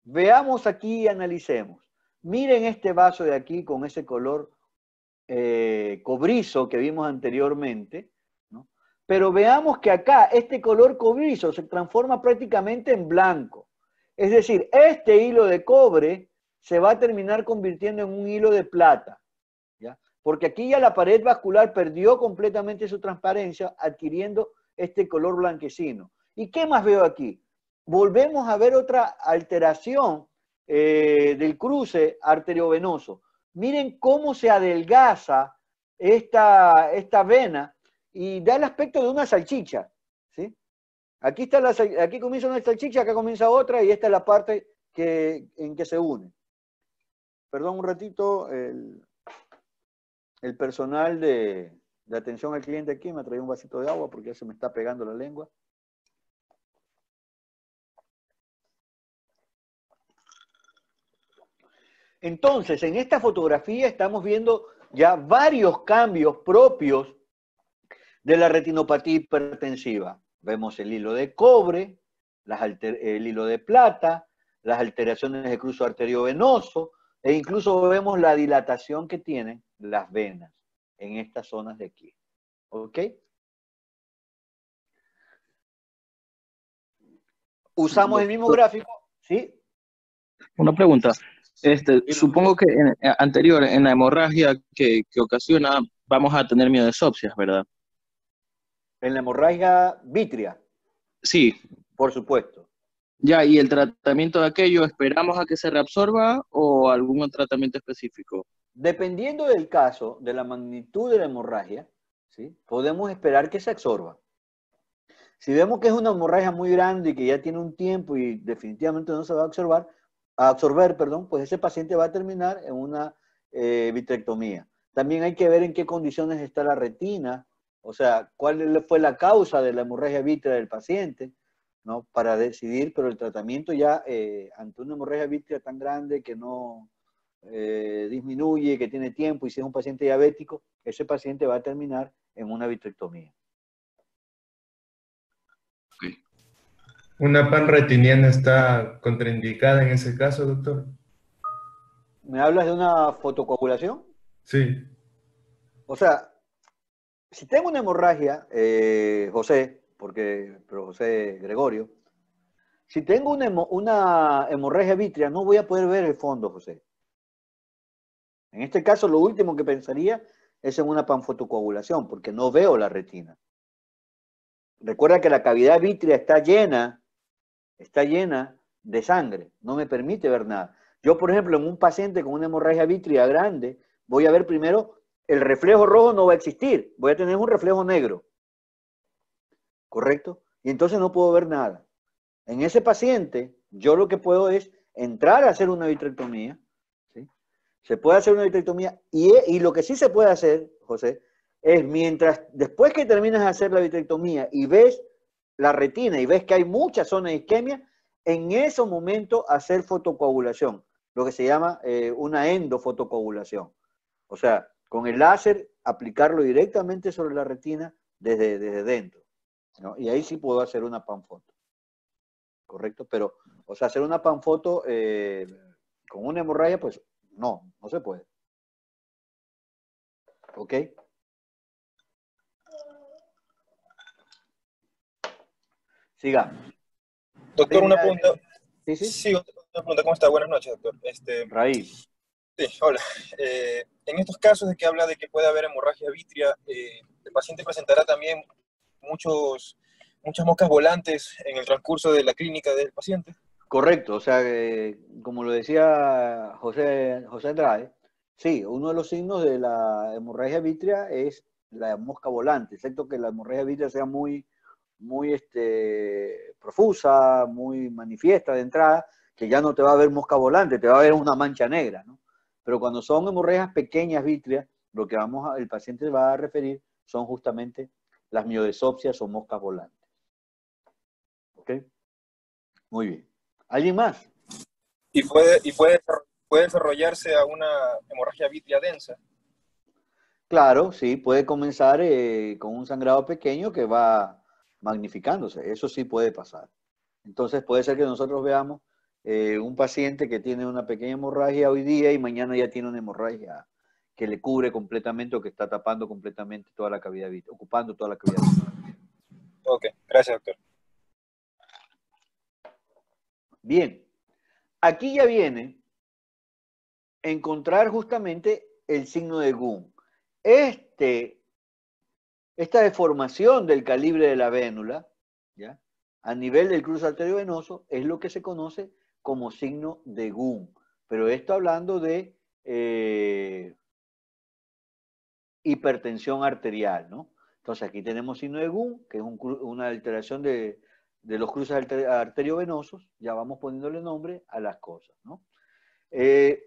Veamos aquí y analicemos. Miren este vaso de aquí con ese color eh, cobrizo que vimos anteriormente, pero veamos que acá este color cobrizo se transforma prácticamente en blanco. Es decir, este hilo de cobre se va a terminar convirtiendo en un hilo de plata, porque aquí ya la pared vascular perdió completamente su transparencia adquiriendo este color blanquecino. ¿Y qué más veo aquí? Volvemos a ver otra alteración eh, del cruce arteriovenoso. Miren cómo se adelgaza esta, vena y da el aspecto de una salchicha. ¿sí? Aquí, está aquí comienza una salchicha, acá comienza otra y esta es la parte que, en que se une. Perdón un ratito, el, personal de, atención al cliente aquí me traído un vasito de agua porque se me está pegando la lengua. Entonces, en esta fotografía estamos viendo ya varios cambios propios de la retinopatía hipertensiva. Vemos el hilo de cobre, el hilo de plata, las alteraciones de cruzo arteriovenoso e incluso vemos la dilatación que tienen las venas en estas zonas de aquí. ¿Ok? Usamos el mismo gráfico, ¿sí? Una pregunta. Este, supongo que eh, anterior, en la hemorragia que, ocasiona, vamos a tener miodesopsias, ¿verdad? En la hemorragia vitrea. Sí. Por supuesto. Ya, ¿y el tratamiento de aquello esperamos a que se reabsorba o algún tratamiento específico? Dependiendo del caso, de la magnitud de la hemorragia, ¿sí? podemos esperar que se absorba. Si vemos que es una hemorragia muy grande y que ya tiene un tiempo y definitivamente no se va a absorber, a absorber, perdón, pues ese paciente va a terminar en una eh, vitrectomía. También hay que ver en qué condiciones está la retina, o sea, cuál fue la causa de la hemorragia vítrea del paciente, ¿no? Para decidir, pero el tratamiento ya eh, ante una hemorragia vítrea tan grande que no eh, disminuye, que tiene tiempo, y si es un paciente diabético, ese paciente va a terminar en una vitrectomía. ¿Una panretiniana está contraindicada en ese caso, doctor? ¿Me hablas de una fotocoagulación? Sí. O sea, si tengo una hemorragia, eh, José, porque, pero José Gregorio, si tengo una, hemorragia vítrea, no voy a poder ver el fondo, José. En este caso, lo último que pensaría es en una panfotocoagulación, porque no veo la retina. Recuerda que la cavidad vítrea está llena está llena de sangre, no me permite ver nada. Yo, por ejemplo, en un paciente con una hemorragia vítrea grande, voy a ver primero, el reflejo rojo no va a existir, voy a tener un reflejo negro. ¿Correcto? Y entonces no puedo ver nada. En ese paciente, yo lo que puedo es entrar a hacer una vitrectomía, ¿sí? se puede hacer una vitrectomía, y, y lo que sí se puede hacer, José, es mientras, después que terminas de hacer la vitrectomía y ves la retina y ves que hay muchas zonas de isquemia, en ese momento hacer fotocoagulación, lo que se llama eh, una endofotocoagulación. O sea, con el láser aplicarlo directamente sobre la retina desde, desde dentro. Y ahí sí puedo hacer una panfoto. ¿Correcto? Pero, o sea, hacer una panfoto eh, con una hemorragia, pues no, no se puede. ¿Ok? Siga. Doctor, una pregunta. Sí, sí. Sí, una pregunta. ¿Cómo está? Buenas noches, doctor. Este, Raíz. Sí, hola. Eh, en estos casos de que habla de que puede haber hemorragia vitrea, eh, el paciente presentará también muchos, muchas moscas volantes en el transcurso de la clínica del paciente. Correcto, o sea, eh, como lo decía José, José Andrade, sí, uno de los signos de la hemorragia vitrea es la mosca volante, excepto que la hemorragia vitrea sea muy muy este, profusa, muy manifiesta de entrada, que ya no te va a ver mosca volante, te va a ver una mancha negra, Pero cuando son hemorragias pequeñas, vítreas, lo que vamos el paciente va a referir son justamente las miodesopsias o moscas volantes. ¿Ok? Muy bien. ¿Alguien más? Y puede, y puede, puede desarrollarse a una hemorragia vítrea densa. Claro, sí, puede comenzar eh, con un sangrado pequeño que va magnificándose. Eso sí puede pasar. Entonces puede ser que nosotros veamos eh, un paciente que tiene una pequeña hemorragia hoy día y mañana ya tiene una hemorragia que le cubre completamente o que está tapando completamente toda la cavidad ocupando toda la cavidad Ok, gracias doctor. Bien, aquí ya viene encontrar justamente el signo de Gum Este esta deformación del calibre de la vénula, ¿ya? a nivel del cruce arteriovenoso, es lo que se conoce como signo de GUM. Pero esto hablando de eh, hipertensión arterial, ¿no? Entonces aquí tenemos signo de GUM, que es una alteración de, los cruces arteriovenosos, ya vamos poniéndole nombre a las cosas, eh,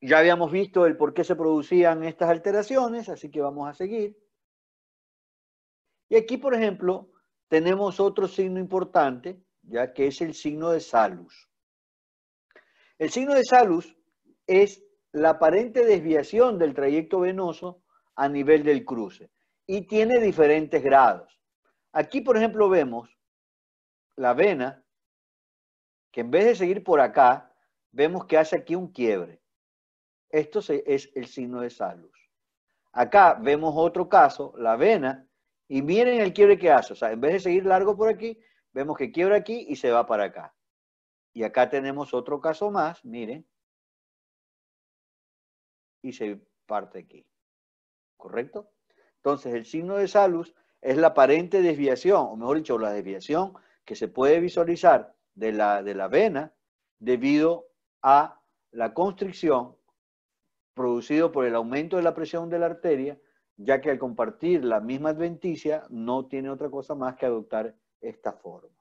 ya habíamos visto el por qué se producían estas alteraciones, así que vamos a seguir. Y aquí, por ejemplo, tenemos otro signo importante, ya que es el signo de Salus. El signo de Salus es la aparente desviación del trayecto venoso a nivel del cruce y tiene diferentes grados. Aquí, por ejemplo, vemos la vena que en vez de seguir por acá, vemos que hace aquí un quiebre. Esto es el signo de Salus. Acá vemos otro caso, la vena, y miren el quiebre que hace. O sea, en vez de seguir largo por aquí, vemos que quiebra aquí y se va para acá. Y acá tenemos otro caso más, miren. Y se parte aquí. ¿Correcto? Entonces, el signo de Salus es la aparente desviación, o mejor dicho, la desviación que se puede visualizar de la, de la vena debido a la constricción producido por el aumento de la presión de la arteria ya que al compartir la misma adventicia no tiene otra cosa más que adoptar esta forma.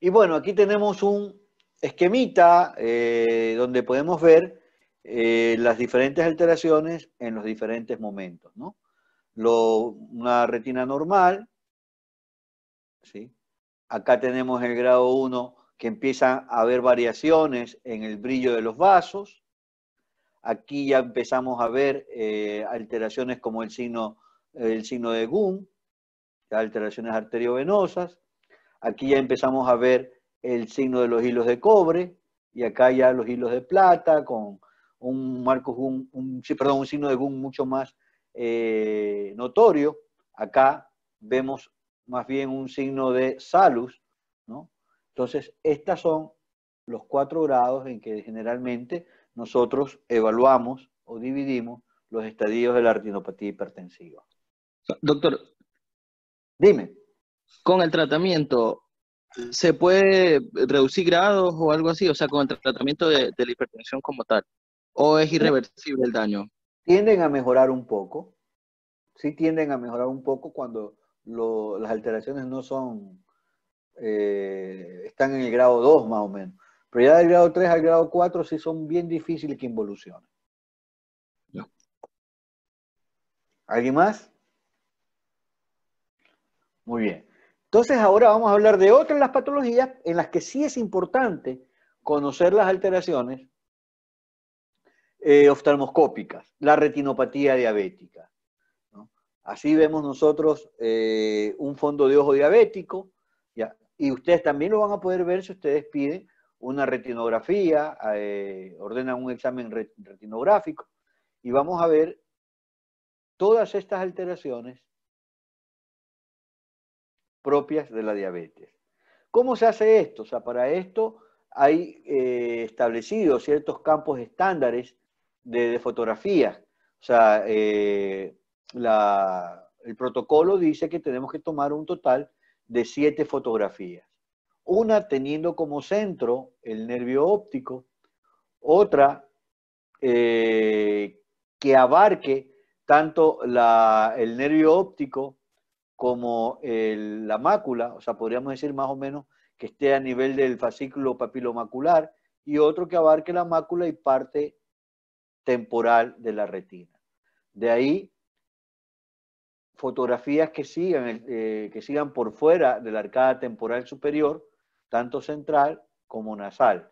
Y bueno, aquí tenemos un esquemita eh, donde podemos ver eh, las diferentes alteraciones en los diferentes momentos. ¿no? una retina normal, ¿sí? acá tenemos el grado 1 que empiezan a haber variaciones en el brillo de los vasos, Aquí ya empezamos a ver eh, alteraciones como el signo, signo de Gunn, alteraciones arteriovenosas. Aquí ya empezamos a ver el signo de los hilos de cobre y acá ya los hilos de plata con un marco perdón, un signo de Gunn mucho más eh, notorio. Acá vemos más bien un signo de salus, ¿no? Entonces, estas son los cuatro grados en que generalmente nosotros evaluamos o dividimos los estadios de la retinopatía hipertensiva. Doctor, dime. Con el tratamiento, ¿se puede reducir grados o algo así? O sea, con el tratamiento de, la hipertensión como tal. ¿O es irreversible el daño? Tienden a mejorar un poco. Sí tienden a mejorar un poco cuando las alteraciones no son, eh, están en el grado 2 más o menos. Pero ya del grado 3 al grado 4 sí son bien difíciles que involucionen. ¿Alguien más? Muy bien. Entonces ahora vamos a hablar de otras las patologías en las que sí es importante conocer las alteraciones eh, oftalmoscópicas, la retinopatía diabética. Así vemos nosotros eh, un fondo de ojo diabético, y ustedes también lo van a poder ver si ustedes piden una retinografía, eh, ordenan un examen retinográfico y vamos a ver todas estas alteraciones propias de la diabetes. ¿Cómo se hace esto? sea, para esto hay eh, establecidos ciertos campos estándares de, fotografía. O sea, eh, el protocolo dice que tenemos que tomar un total de siete fotografías una teniendo como centro el nervio óptico, otra eh, que abarque tanto el nervio óptico como la mácula, o sea, podríamos decir más o menos que esté a nivel del fascículo papilomacular, y otro que abarque la mácula y parte temporal de la retina. De ahí, fotografías que sigan, eh, que sigan por fuera de la arcada temporal superior, tanto central como nasal,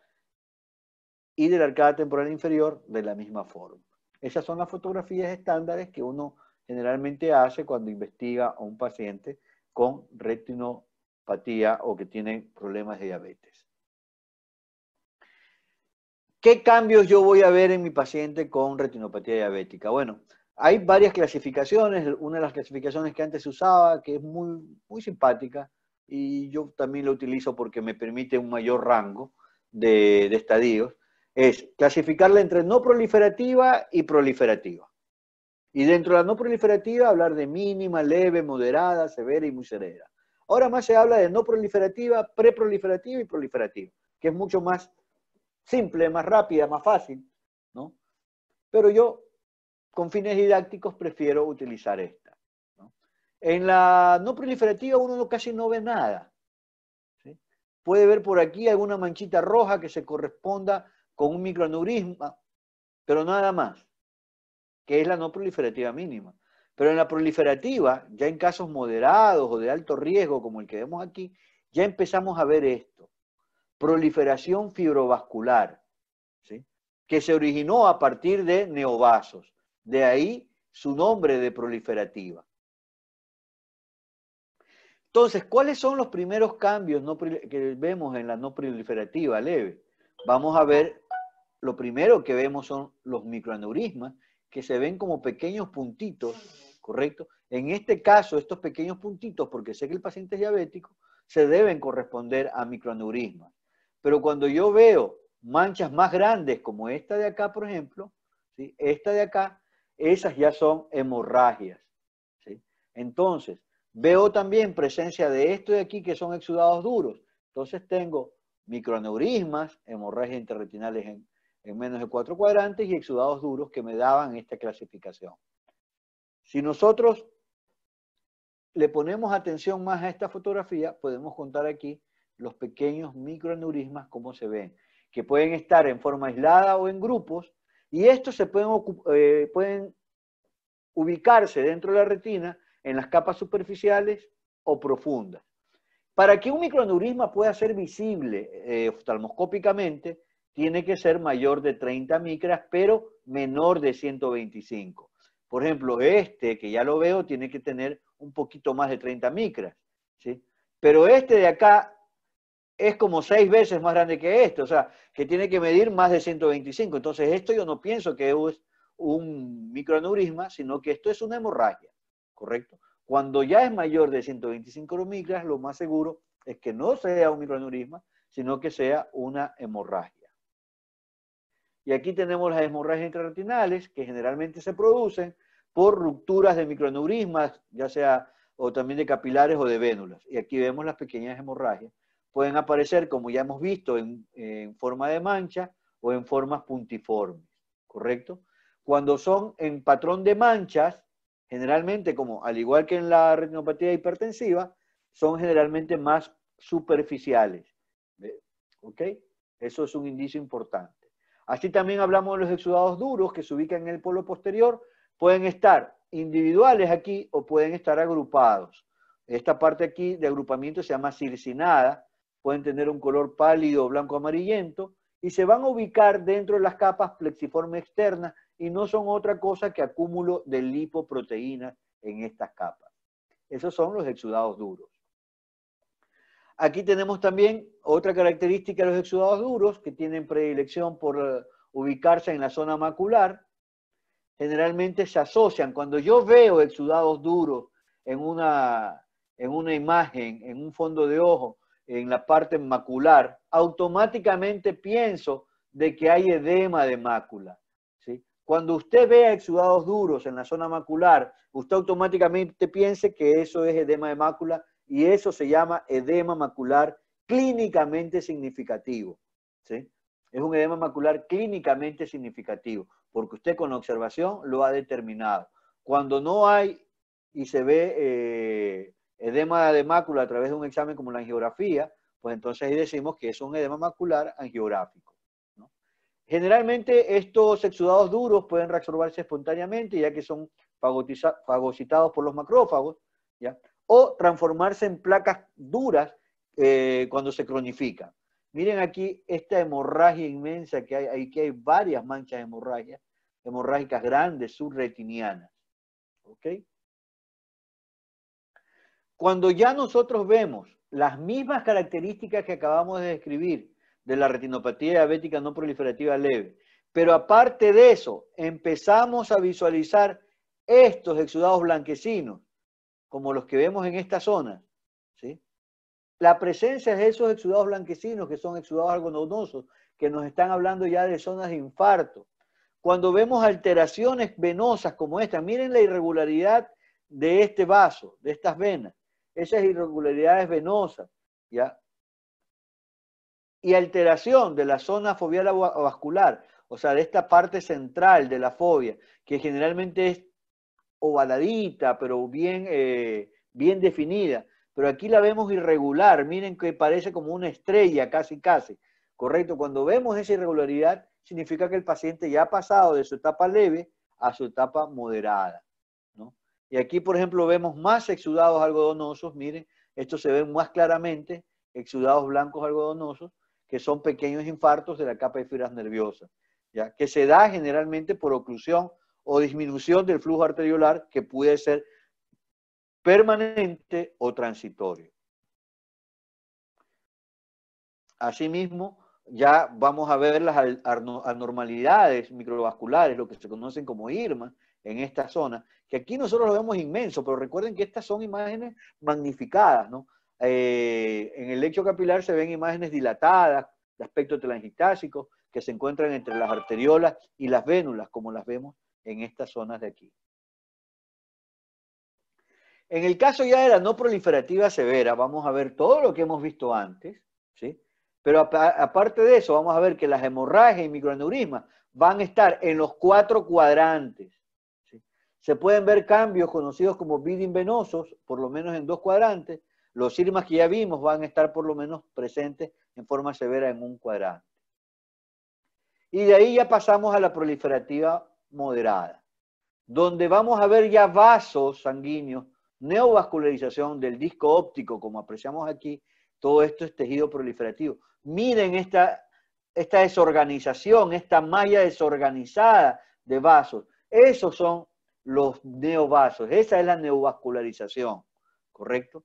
y de la arcada temporal inferior de la misma forma. Esas son las fotografías estándares que uno generalmente hace cuando investiga a un paciente con retinopatía o que tiene problemas de diabetes. ¿Qué cambios yo voy a ver en mi paciente con retinopatía diabética? Bueno, hay varias clasificaciones. Una de las clasificaciones que antes se usaba, que es muy, muy simpática, y yo también lo utilizo porque me permite un mayor rango de, estadios, es clasificarla entre no proliferativa y proliferativa. Y dentro de la no proliferativa hablar de mínima, leve, moderada, severa y muy severa. Ahora más se habla de no proliferativa, preproliferativa y proliferativa, que es mucho más simple, más rápida, más fácil, ¿no? Pero yo, con fines didácticos, prefiero utilizar esto. En la no proliferativa uno casi no ve nada. Puede ver por aquí alguna manchita roja que se corresponda con un microaneurisma, pero nada más, que es la no proliferativa mínima. Pero en la proliferativa, ya en casos moderados o de alto riesgo, como el que vemos aquí, ya empezamos a ver esto. Proliferación fibrovascular, que se originó a partir de neovasos. De ahí su nombre de proliferativa. Entonces, ¿cuáles son los primeros cambios que vemos en la no proliferativa leve? Vamos a ver, lo primero que vemos son los microaneurismas, que se ven como pequeños puntitos, ¿correcto? En este caso, estos pequeños puntitos, porque sé que el paciente es diabético, se deben corresponder a microaneurismas. Pero cuando yo veo manchas más grandes, como esta de acá, por ejemplo, ¿sí? esta de acá, esas ya son hemorragias. ¿sí? Entonces, Veo también presencia de esto y aquí que son exudados duros. Entonces tengo microaneurismas, hemorragias interretinales en, menos de cuatro cuadrantes y exudados duros que me daban esta clasificación. Si nosotros le ponemos atención más a esta fotografía, podemos contar aquí los pequeños microaneurismas como se ven, que pueden estar en forma aislada o en grupos, y estos se pueden eh, ubicarse dentro de la retina en las capas superficiales o profundas. Para que un microaneurisma pueda ser visible eh, oftalmoscópicamente, tiene que ser mayor de 30 micras, pero menor de 125. Por ejemplo, este que ya lo veo tiene que tener un poquito más de 30 micras, ¿sí? Pero este de acá es como seis veces más grande que este, o sea, que tiene que medir más de 125. Entonces, esto yo no pienso que es un microaneurisma, sino que esto es una hemorragia. ¿correcto? Cuando ya es mayor de 125 micras, lo más seguro es que no sea un microaneurisma, sino que sea una hemorragia. Y aquí tenemos las hemorragias intraretinales que generalmente se producen por rupturas de microaneurismas, ya sea o también de capilares o de vénulas. Y aquí vemos las pequeñas hemorragias. Pueden aparecer, como ya hemos visto, en, en forma de mancha o en formas puntiformes, ¿correcto? Cuando son en patrón de manchas, Generalmente, como al igual que en la retinopatía hipertensiva, son generalmente más superficiales. ¿Ok? Eso es un indicio importante. Así también hablamos de los exudados duros que se ubican en el polo posterior. Pueden estar individuales aquí o pueden estar agrupados. Esta parte aquí de agrupamiento se llama circinada. Pueden tener un color pálido, blanco amarillento y se van a ubicar dentro de las capas plexiformes externas y no son otra cosa que acúmulo de lipoproteínas en estas capas. Esos son los exudados duros. Aquí tenemos también otra característica de los exudados duros, que tienen predilección por eh, ubicarse en la zona macular. Generalmente se asocian. Cuando yo veo exudados duros en una, en una imagen, en un fondo de ojo, en la parte macular, automáticamente pienso de que hay edema de mácula. Cuando usted vea exudados duros en la zona macular, usted automáticamente piense que eso es edema de mácula y eso se llama edema macular clínicamente significativo. ¿sí? Es un edema macular clínicamente significativo, porque usted con la observación lo ha determinado. Cuando no hay y se ve eh, edema de mácula a través de un examen como la angiografía, pues entonces ahí decimos que es un edema macular angiográfico. Generalmente estos exudados duros pueden reabsorberse espontáneamente, ya que son fagocitados por los macrófagos, o transformarse en placas duras eh, cuando se cronifican. Miren aquí esta hemorragia inmensa que hay, aquí hay varias manchas de hemorragia, hemorrágicas grandes, subretinianas. Cuando ya nosotros vemos las mismas características que acabamos de describir de la retinopatía diabética no proliferativa leve. Pero aparte de eso, empezamos a visualizar estos exudados blanquecinos, como los que vemos en esta zona. ¿sí? La presencia de esos exudados blanquecinos, que son exudados algodonosos, que nos están hablando ya de zonas de infarto. Cuando vemos alteraciones venosas como esta, miren la irregularidad de este vaso, de estas venas. Esas irregularidades venosas, ¿ya? y alteración de la zona fobial vascular, o sea, de esta parte central de la fobia, que generalmente es ovaladita, pero bien, eh, bien definida. Pero aquí la vemos irregular, miren que parece como una estrella, casi, casi. ¿Correcto? Cuando vemos esa irregularidad, significa que el paciente ya ha pasado de su etapa leve a su etapa moderada. Y aquí, por ejemplo, vemos más exudados algodonosos, miren, estos se ven más claramente, exudados blancos algodonosos, que son pequeños infartos de la capa de fibras nerviosas, ¿ya? que se da generalmente por oclusión o disminución del flujo arteriolar que puede ser permanente o transitorio. Asimismo, ya vamos a ver las anormalidades microvasculares, lo que se conocen como IRMA, en esta zona, que aquí nosotros lo vemos inmenso, pero recuerden que estas son imágenes magnificadas, ¿no? Eh, en el lecho capilar se ven imágenes dilatadas de aspecto telangiectásico que se encuentran entre las arteriolas y las vénulas, como las vemos en estas zonas de aquí. En el caso ya de la no proliferativa severa, vamos a ver todo lo que hemos visto antes, ¿sí? Pero aparte de eso, vamos a ver que las hemorragias y microaneurismas van a estar en los cuatro cuadrantes. Se pueden ver cambios conocidos como bidding venosos, por lo menos en dos cuadrantes, los sirmas que ya vimos van a estar por lo menos presentes en forma severa en un cuadrante. Y de ahí ya pasamos a la proliferativa moderada, donde vamos a ver ya vasos sanguíneos, neovascularización del disco óptico, como apreciamos aquí, todo esto es tejido proliferativo. Miren esta, esta desorganización, esta malla desorganizada de vasos. Esos son los neovasos, esa es la neovascularización, ¿correcto?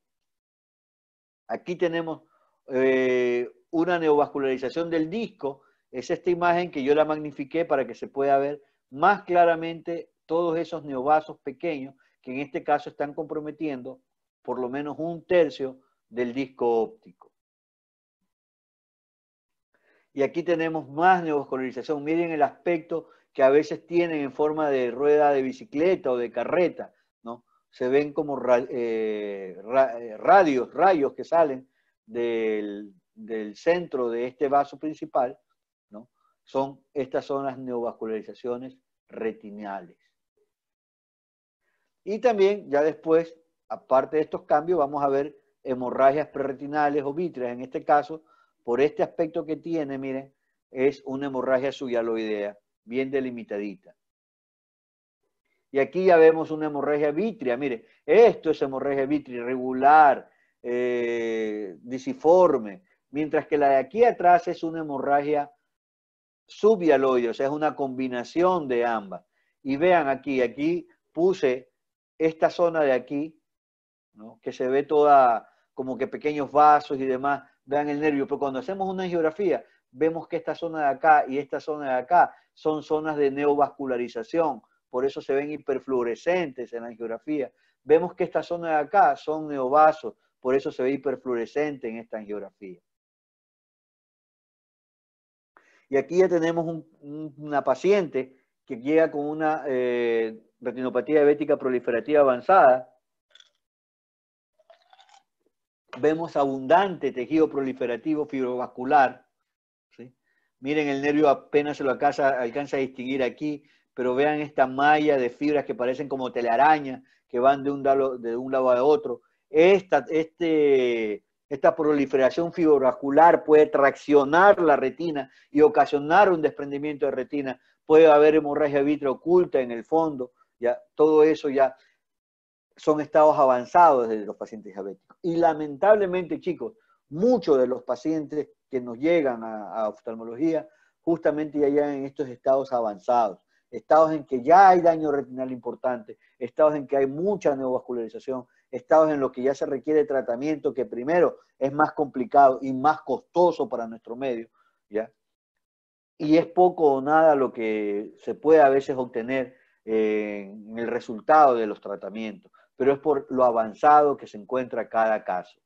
Aquí tenemos eh, una neovascularización del disco, es esta imagen que yo la magnifiqué para que se pueda ver más claramente todos esos neovasos pequeños que en este caso están comprometiendo por lo menos un tercio del disco óptico. Y aquí tenemos más neovascularización. Miren el aspecto que a veces tienen en forma de rueda de bicicleta o de carreta se ven como eh, eh, radios, rayos que salen del, centro de este vaso principal, son, estas son las neovascularizaciones retinales. Y también ya después, aparte de estos cambios, vamos a ver hemorragias preretinales o vitreas En este caso, por este aspecto que tiene, miren, es una hemorragia subialoidea, bien delimitadita. Y aquí ya vemos una hemorragia vítrea. Mire, esto es hemorragia vítrea irregular, eh, disiforme, mientras que la de aquí atrás es una hemorragia subialoide, o sea, es una combinación de ambas. Y vean aquí, aquí puse esta zona de aquí, que se ve toda como que pequeños vasos y demás, vean el nervio, pero cuando hacemos una angiografía, vemos que esta zona de acá y esta zona de acá son zonas de neovascularización, por eso se ven hiperfluorescentes en la angiografía. Vemos que esta zona de acá son neovasos, por eso se ve hiperfluorescente en esta angiografía. Y aquí ya tenemos una paciente que llega con una eh, retinopatía diabética proliferativa avanzada. Vemos abundante tejido proliferativo fibrovascular. Miren, el nervio apenas se lo alcanza a distinguir aquí pero vean esta malla de fibras que parecen como telaraña, que van de un, lado, de un lado a otro. Esta, este, esta proliferación fibrovascular puede traccionar la retina y ocasionar un desprendimiento de retina. Puede haber hemorragia vitrea oculta en el fondo. Ya, todo eso ya son estados avanzados de los pacientes diabéticos. Y lamentablemente, chicos, muchos de los pacientes que nos llegan a, a oftalmología justamente ya llegan en estos estados avanzados estados en que ya hay daño retinal importante, estados en que hay mucha neovascularización, estados en los que ya se requiere tratamiento que primero es más complicado y más costoso para nuestro medio, ¿ya? Y es poco o nada lo que se puede a veces obtener eh, en el resultado de los tratamientos, pero es por lo avanzado que se encuentra cada caso.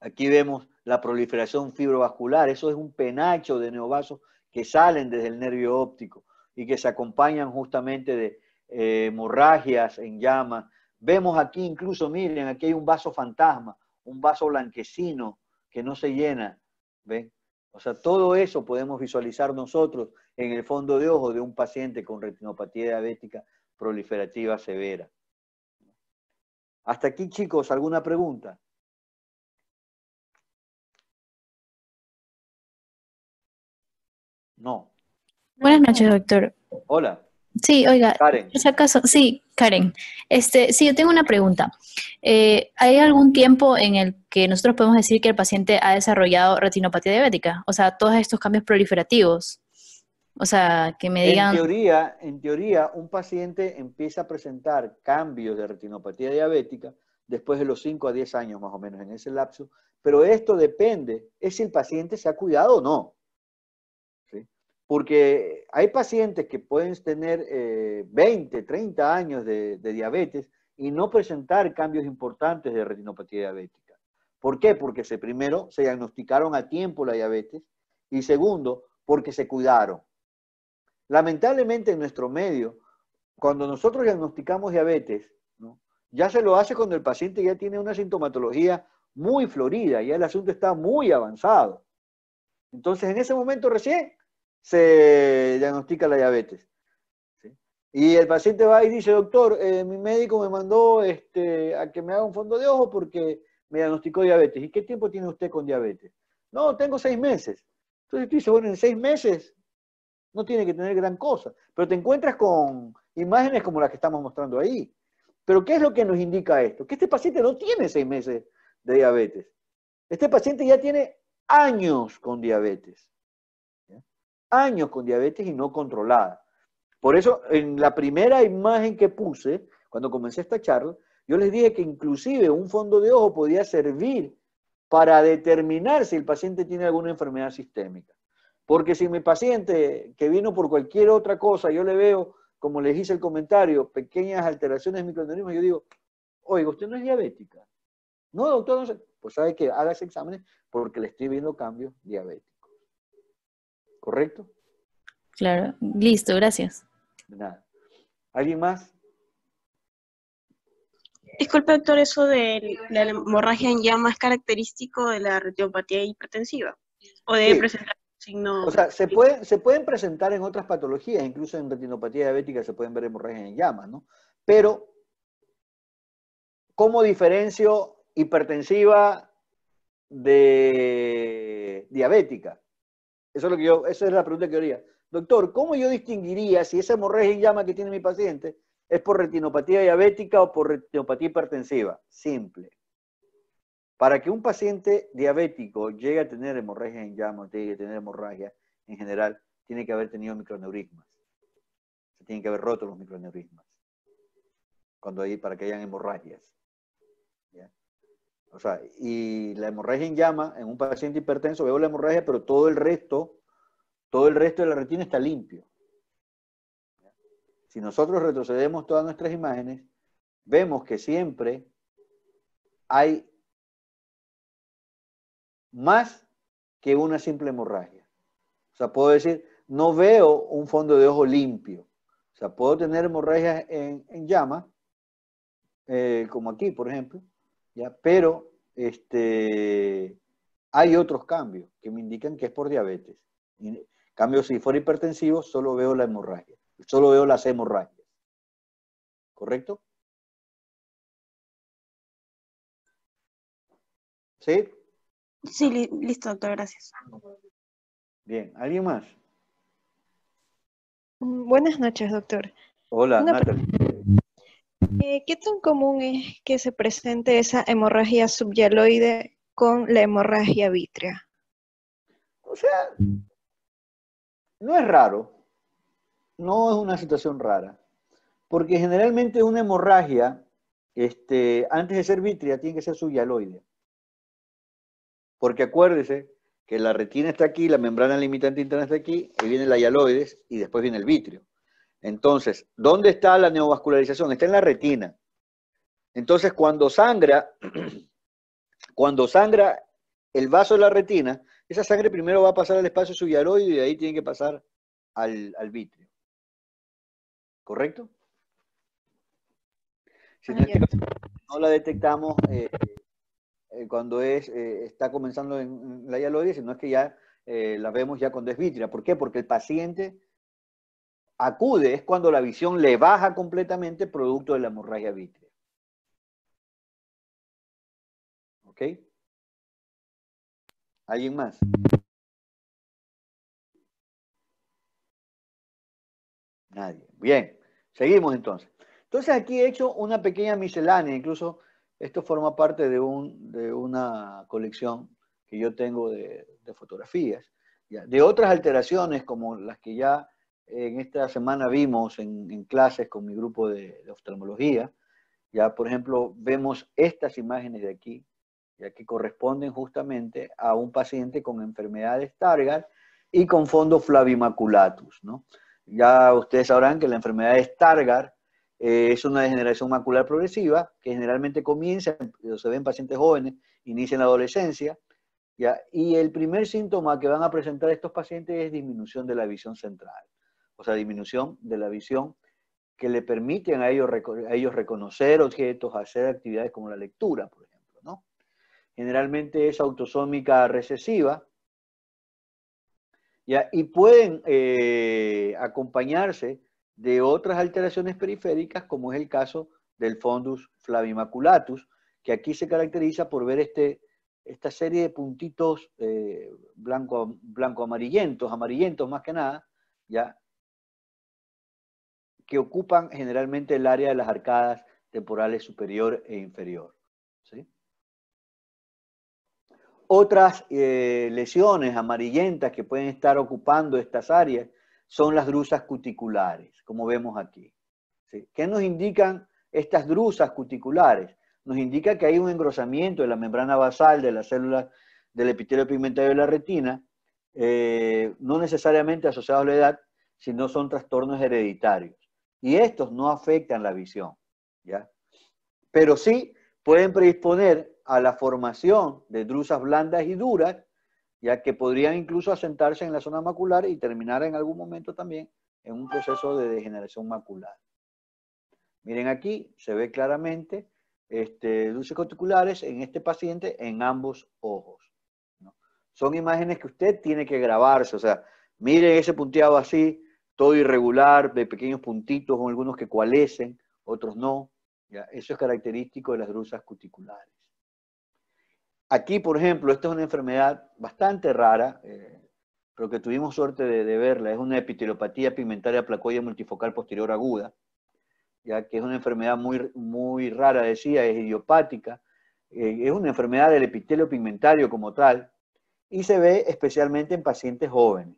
Aquí vemos la proliferación fibrovascular, eso es un penacho de neovasos que salen desde el nervio óptico y que se acompañan justamente de eh, hemorragias en llamas. Vemos aquí incluso, miren, aquí hay un vaso fantasma, un vaso blanquecino que no se llena. ¿Ven? O sea, todo eso podemos visualizar nosotros en el fondo de ojo de un paciente con retinopatía diabética proliferativa severa. Hasta aquí, chicos, ¿alguna pregunta? No. Buenas noches, doctor. Hola. Sí, oiga, Karen. sí, Karen. Este, sí, yo tengo una pregunta. Eh, ¿Hay algún tiempo en el que nosotros podemos decir que el paciente ha desarrollado retinopatía diabética? O sea, todos estos cambios proliferativos. O sea, que me digan. En teoría, en teoría, un paciente empieza a presentar cambios de retinopatía diabética después de los 5 a 10 años más o menos en ese lapso, pero esto depende, es si el paciente se ha cuidado o no porque hay pacientes que pueden tener 20, eh, 30 años de, diabetes y no presentar cambios importantes de retinopatía diabética. ¿Por qué? Porque se, primero se diagnosticaron a tiempo la diabetes y segundo, porque se cuidaron. Lamentablemente en nuestro medio, cuando nosotros diagnosticamos diabetes, ya se lo hace cuando el paciente ya tiene una sintomatología muy florida, y el asunto está muy avanzado. Entonces en ese momento recién se diagnostica la diabetes. Y el paciente va y dice, doctor, eh, mi médico me mandó este, a que me haga un fondo de ojo porque me diagnosticó diabetes. ¿Y qué tiempo tiene usted con diabetes? No, tengo seis meses. Entonces tú dices, bueno, en seis meses no tiene que tener gran cosa, pero te encuentras con imágenes como las que estamos mostrando ahí. Pero ¿qué es lo que nos indica esto? Que este paciente no tiene seis meses de diabetes. Este paciente ya tiene años con diabetes años con diabetes y no controlada. Por eso, en la primera imagen que puse, cuando comencé esta charla, yo les dije que inclusive un fondo de ojo podía servir para determinar si el paciente tiene alguna enfermedad sistémica. Porque si mi paciente que vino por cualquier otra cosa, yo le veo, como les hice el comentario, pequeñas alteraciones de yo digo, oiga, usted no es diabética. No, doctor, no sé. Pues sabe que haga ese examen porque le estoy viendo cambios diabetes. ¿correcto? Claro, listo, gracias. nada. ¿Alguien más? Disculpe, doctor, eso de la hemorragia en llama es característico de la retinopatía hipertensiva. O de presentar signos. O sea, se puede se pueden presentar en otras patologías, incluso en retinopatía diabética se pueden ver hemorragias en llamas, ¿no? Pero, ¿cómo diferencio hipertensiva de diabética? esa es la pregunta que yo haría. Doctor, ¿cómo yo distinguiría si esa hemorragia en llama que tiene mi paciente es por retinopatía diabética o por retinopatía hipertensiva? Simple. Para que un paciente diabético llegue a tener hemorragia en llama, tiene que tener hemorragia en general, tiene que haber tenido microneurismas. Se tienen que haber roto los microneurismas. Cuando hay, para que hayan hemorragias. O sea, y la hemorragia en llama en un paciente hipertenso, veo la hemorragia, pero todo el resto, todo el resto de la retina está limpio. Si nosotros retrocedemos todas nuestras imágenes, vemos que siempre hay más que una simple hemorragia. O sea, puedo decir, no veo un fondo de ojo limpio. O sea, puedo tener hemorragias en, llama, eh, como aquí, por ejemplo, pero este, hay otros cambios que me indican que es por diabetes. En cambio, si fuera hipertensivo, solo veo la hemorragia, solo veo las hemorragias. ¿Correcto? ¿Sí? Sí, listo, doctor, gracias. Bien, ¿alguien más? Mm, buenas noches, doctor. Hola, Natal. Eh, ¿Qué tan común es que se presente esa hemorragia subyaloide con la hemorragia vítrea? O sea, no es raro, no es una situación rara, porque generalmente una hemorragia, este, antes de ser vítrea, tiene que ser subyaloide. Porque acuérdese que la retina está aquí, la membrana limitante interna está aquí, y viene la yaloides y después viene el vitrio. Entonces, ¿dónde está la neovascularización? Está en la retina. Entonces, cuando sangra, [clears throat] cuando sangra el vaso de la retina, esa sangre primero va a pasar al espacio subialoide y de ahí tiene que pasar al, al vitrio. ¿Correcto? no, la detectamos eh, eh, cuando eh, está comenzando en la hialoide, sino es que ya la vemos ya con es ¿Por qué? Porque el paciente acude es cuando la visión le baja completamente producto de la hemorragia vítrea. ¿Ok? ¿Alguien más? Nadie. Bien, seguimos entonces. Entonces aquí he hecho una pequeña miscelánea, incluso esto forma parte de, un, de una colección que yo tengo de, fotografías, de otras alteraciones como las que ya en esta semana vimos en, clases con mi grupo de, oftalmología, ya por ejemplo vemos estas imágenes de aquí, ya que corresponden justamente a un paciente con enfermedad de Stargardt y con fondo flavimaculatus, ¿no? Ya ustedes sabrán que la enfermedad de Stargardt eh, es una degeneración macular progresiva que generalmente comienza, se ve en pacientes jóvenes, inicia la adolescencia, ¿ya? y el primer síntoma que van a presentar estos pacientes es disminución de la visión central o sea, disminución de la visión, que le permiten a ellos, ellos reconocer objetos, hacer actividades como la lectura, por ejemplo. ¿no? Generalmente es autosómica recesiva ¿ya? y pueden eh, acompañarse de otras alteraciones periféricas, como es el caso del fondus flavimaculatus, que aquí se caracteriza por ver este, esta serie de puntitos eh, blanco, blanco, amarillentos, amarillentos más que nada, ya que ocupan generalmente el área de las arcadas temporales superior e inferior. Otras eh, lesiones amarillentas que pueden estar ocupando estas áreas son las drusas cuticulares, como vemos aquí. ¿Qué nos indican estas drusas cuticulares? Nos indica que hay un engrosamiento de la membrana basal de las células del epitelio pigmentario de la retina, eh, no necesariamente asociado a la edad, sino son trastornos hereditarios. Y estos no afectan la visión, ¿ya? Pero sí pueden predisponer a la formación de drusas blandas y duras, ya que podrían incluso asentarse en la zona macular y terminar en algún momento también en un proceso de degeneración macular. Miren aquí, se ve claramente este, luces en este paciente en ambos ojos. Son imágenes que usted tiene que grabarse, o sea, miren ese punteado así, todo irregular, de pequeños puntitos, con algunos que coalescen, otros no. ¿ya? Eso es característico de las grusas cuticulares. Aquí, por ejemplo, esta es una enfermedad bastante rara, eh, pero que tuvimos suerte de, verla. Es una epitelopatía pigmentaria placoide multifocal posterior aguda, ya que es una enfermedad muy, muy rara, decía, es idiopática. Eh, es una enfermedad del epitelio pigmentario como tal, y se ve especialmente en pacientes jóvenes.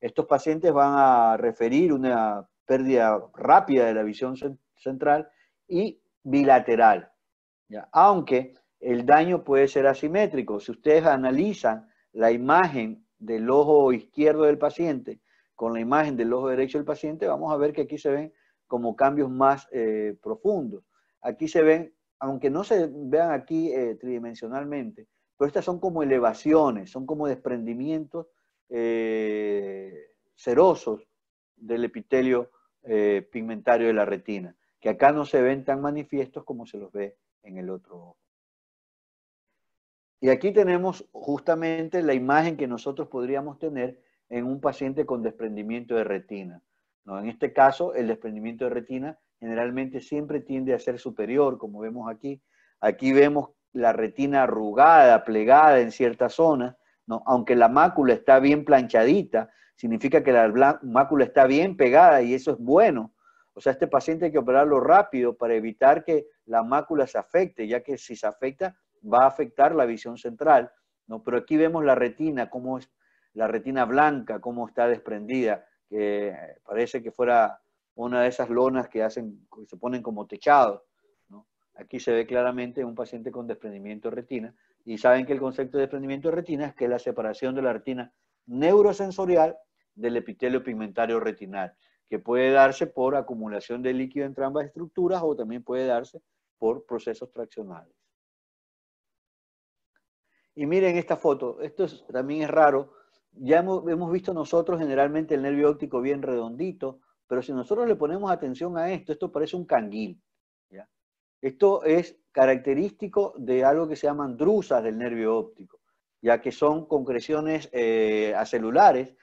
Estos pacientes van a referir una pérdida rápida de la visión central y bilateral, aunque el daño puede ser asimétrico. Si ustedes analizan la imagen del ojo izquierdo del paciente con la imagen del ojo derecho del paciente, vamos a ver que aquí se ven como cambios más eh, profundos. Aquí se ven, aunque no se vean aquí eh, tridimensionalmente, pero estas son como elevaciones, son como desprendimientos eh, serosos del epitelio eh, pigmentario de la retina, que acá no se ven tan manifiestos como se los ve en el otro ojo. Y aquí tenemos justamente la imagen que nosotros podríamos tener en un paciente con desprendimiento de retina. ¿no? En este caso, el desprendimiento de retina generalmente siempre tiende a ser superior, como vemos aquí. Aquí vemos la retina arrugada, plegada en ciertas zonas aunque la mácula está bien planchadita, significa que la mácula está bien pegada y eso es bueno. O sea, este paciente hay que operarlo rápido para evitar que la mácula se afecte, ya que si se afecta va a afectar la visión central. ¿no? Pero aquí vemos la retina, cómo la retina blanca, cómo está desprendida, que parece que fuera una de esas lonas que hacen, se ponen como techado. Aquí se ve claramente un paciente con desprendimiento de retina y saben que el concepto de desprendimiento de retina es que la separación de la retina neurosensorial del epitelio pigmentario retinal, que puede darse por acumulación de líquido entre ambas estructuras o también puede darse por procesos traccionales. Y miren esta foto, esto también es raro. Ya hemos, hemos visto nosotros generalmente el nervio óptico bien redondito, pero si nosotros le ponemos atención a esto, esto parece un canguil. ¿ya? Esto es característico de algo que se llaman drusas del nervio óptico, ya que son concreciones eh, acelulares,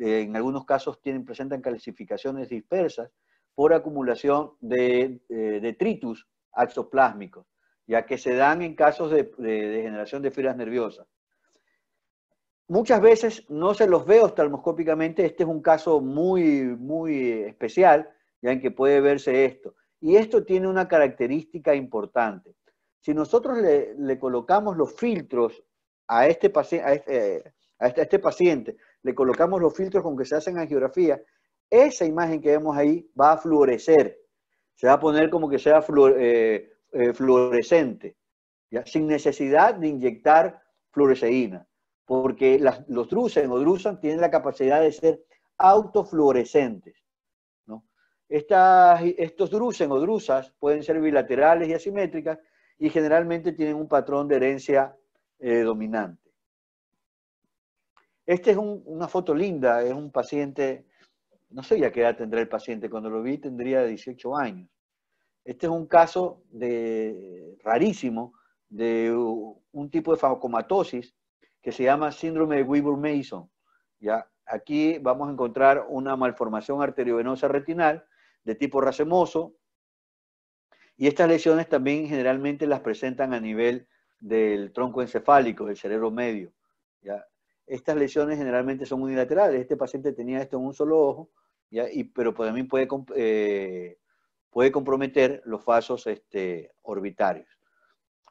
eh, en algunos casos tienen, presentan calcificaciones dispersas por acumulación de tritus eh, detritus axoplásmicos, ya que se dan en casos de, degeneración de fibras nerviosas. Muchas veces no se los ve oftalmoscópicamente, este es un caso muy, muy especial, ya en que puede verse esto. Y esto tiene una característica importante. Si nosotros le, colocamos los filtros este este, eh, este, a este, paciente, le colocamos los filtros con que se hacen angiografía, esa imagen que vemos ahí va a florecer. Se va a poner como que sea eh, eh, fluorescente, ¿ya? sin necesidad de inyectar fluoreceína, porque los drusen o drusan tienen la capacidad de ser autofluorescentes. Estas, estos drusen o drusas pueden ser bilaterales y asimétricas y generalmente tienen un patrón de herencia eh, dominante. Esta es una foto linda, es un paciente, no sé ya qué edad tendrá el paciente, cuando lo vi tendría 18 años. Este es un caso rarísimo de un tipo de fagocomatosis que se llama síndrome de Weber-Mason. Aquí vamos a encontrar una malformación arteriovenosa retinal de tipo racemoso. Y estas lesiones también generalmente las presentan a nivel del tronco encefálico, del cerebro medio. Estas lesiones generalmente son unilaterales. Este paciente tenía esto en un solo ojo, pero pues, también puede, eh, puede comprometer los vasos este, orbitarios.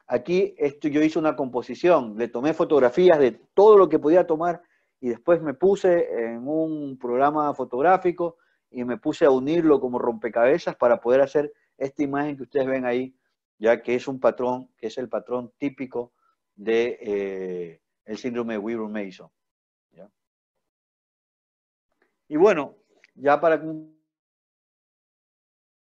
Aquí yo hice una composición, le tomé fotografías de todo lo que podía tomar y después me puse en un programa fotográfico y me puse a unirlo como rompecabezas para poder hacer esta imagen que ustedes ven ahí, ya que es un patrón, que es el patrón típico de eh, el síndrome de Weaver-Mason. Y bueno, ya para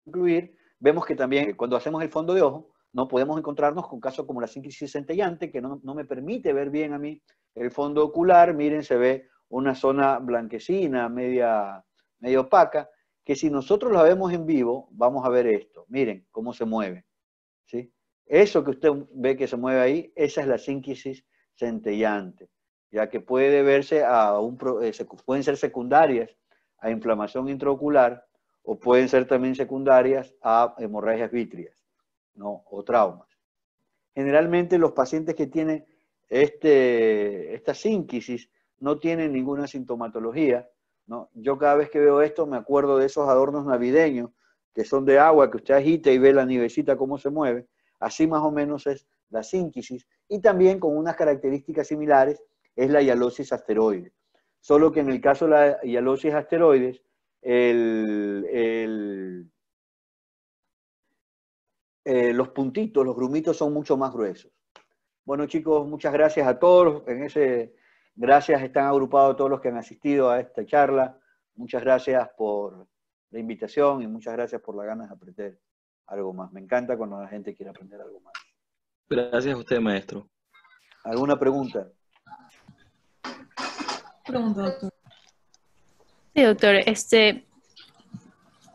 concluir, vemos que también cuando hacemos el fondo de ojo, no podemos encontrarnos con casos como la síntesis centellante, que no, me permite ver bien a mí el fondo ocular. Miren, se ve una zona blanquecina, media medio opaca, que si nosotros la vemos en vivo, vamos a ver esto. Miren cómo se mueve. ¿sí? Eso que usted ve que se mueve ahí, esa es la sínquisis centellante, ya que puede verse a un, eh, pueden ser secundarias a inflamación intraocular o pueden ser también secundarias a hemorragias vítreas ¿no? o traumas. Generalmente los pacientes que tienen este, esta sínquisis no tienen ninguna sintomatología, yo cada vez que veo esto me acuerdo de esos adornos navideños que son de agua, que usted agita y ve la nievecita cómo se mueve. Así más o menos es la síntesis. y también con unas características similares es la hialosis asteroide. Solo que en el caso de la hialosis asteroides, eh, los puntitos, los grumitos son mucho más gruesos. Bueno chicos, muchas gracias a todos en ese Gracias, están agrupados todos los que han asistido a esta charla. Muchas gracias por la invitación y muchas gracias por las ganas de aprender algo más. Me encanta cuando la gente quiere aprender algo más. Gracias a usted, maestro. ¿Alguna pregunta? Pregunta, doctor. Sí, doctor. Este,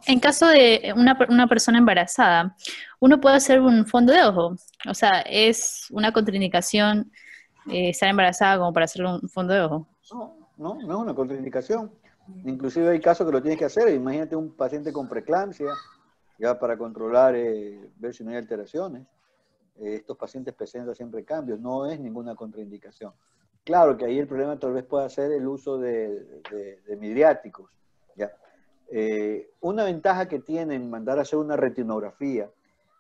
en caso de una, una, persona embarazada, uno puede hacer un fondo de ojo. O sea, es una contraindicación eh, estar embarazada como para hacerle un fondo de ojo. No, no, no es una contraindicación. Inclusive hay casos que lo tienes que hacer. Imagínate un paciente con preeclampsia, ya para controlar, eh, ver si no hay alteraciones. Eh, estos pacientes presentan siempre cambios, no es ninguna contraindicación. Claro que ahí el problema tal vez pueda ser el uso de, de, midriáticos. ¿ya? una ventaja que tienen mandar a hacer una retinografía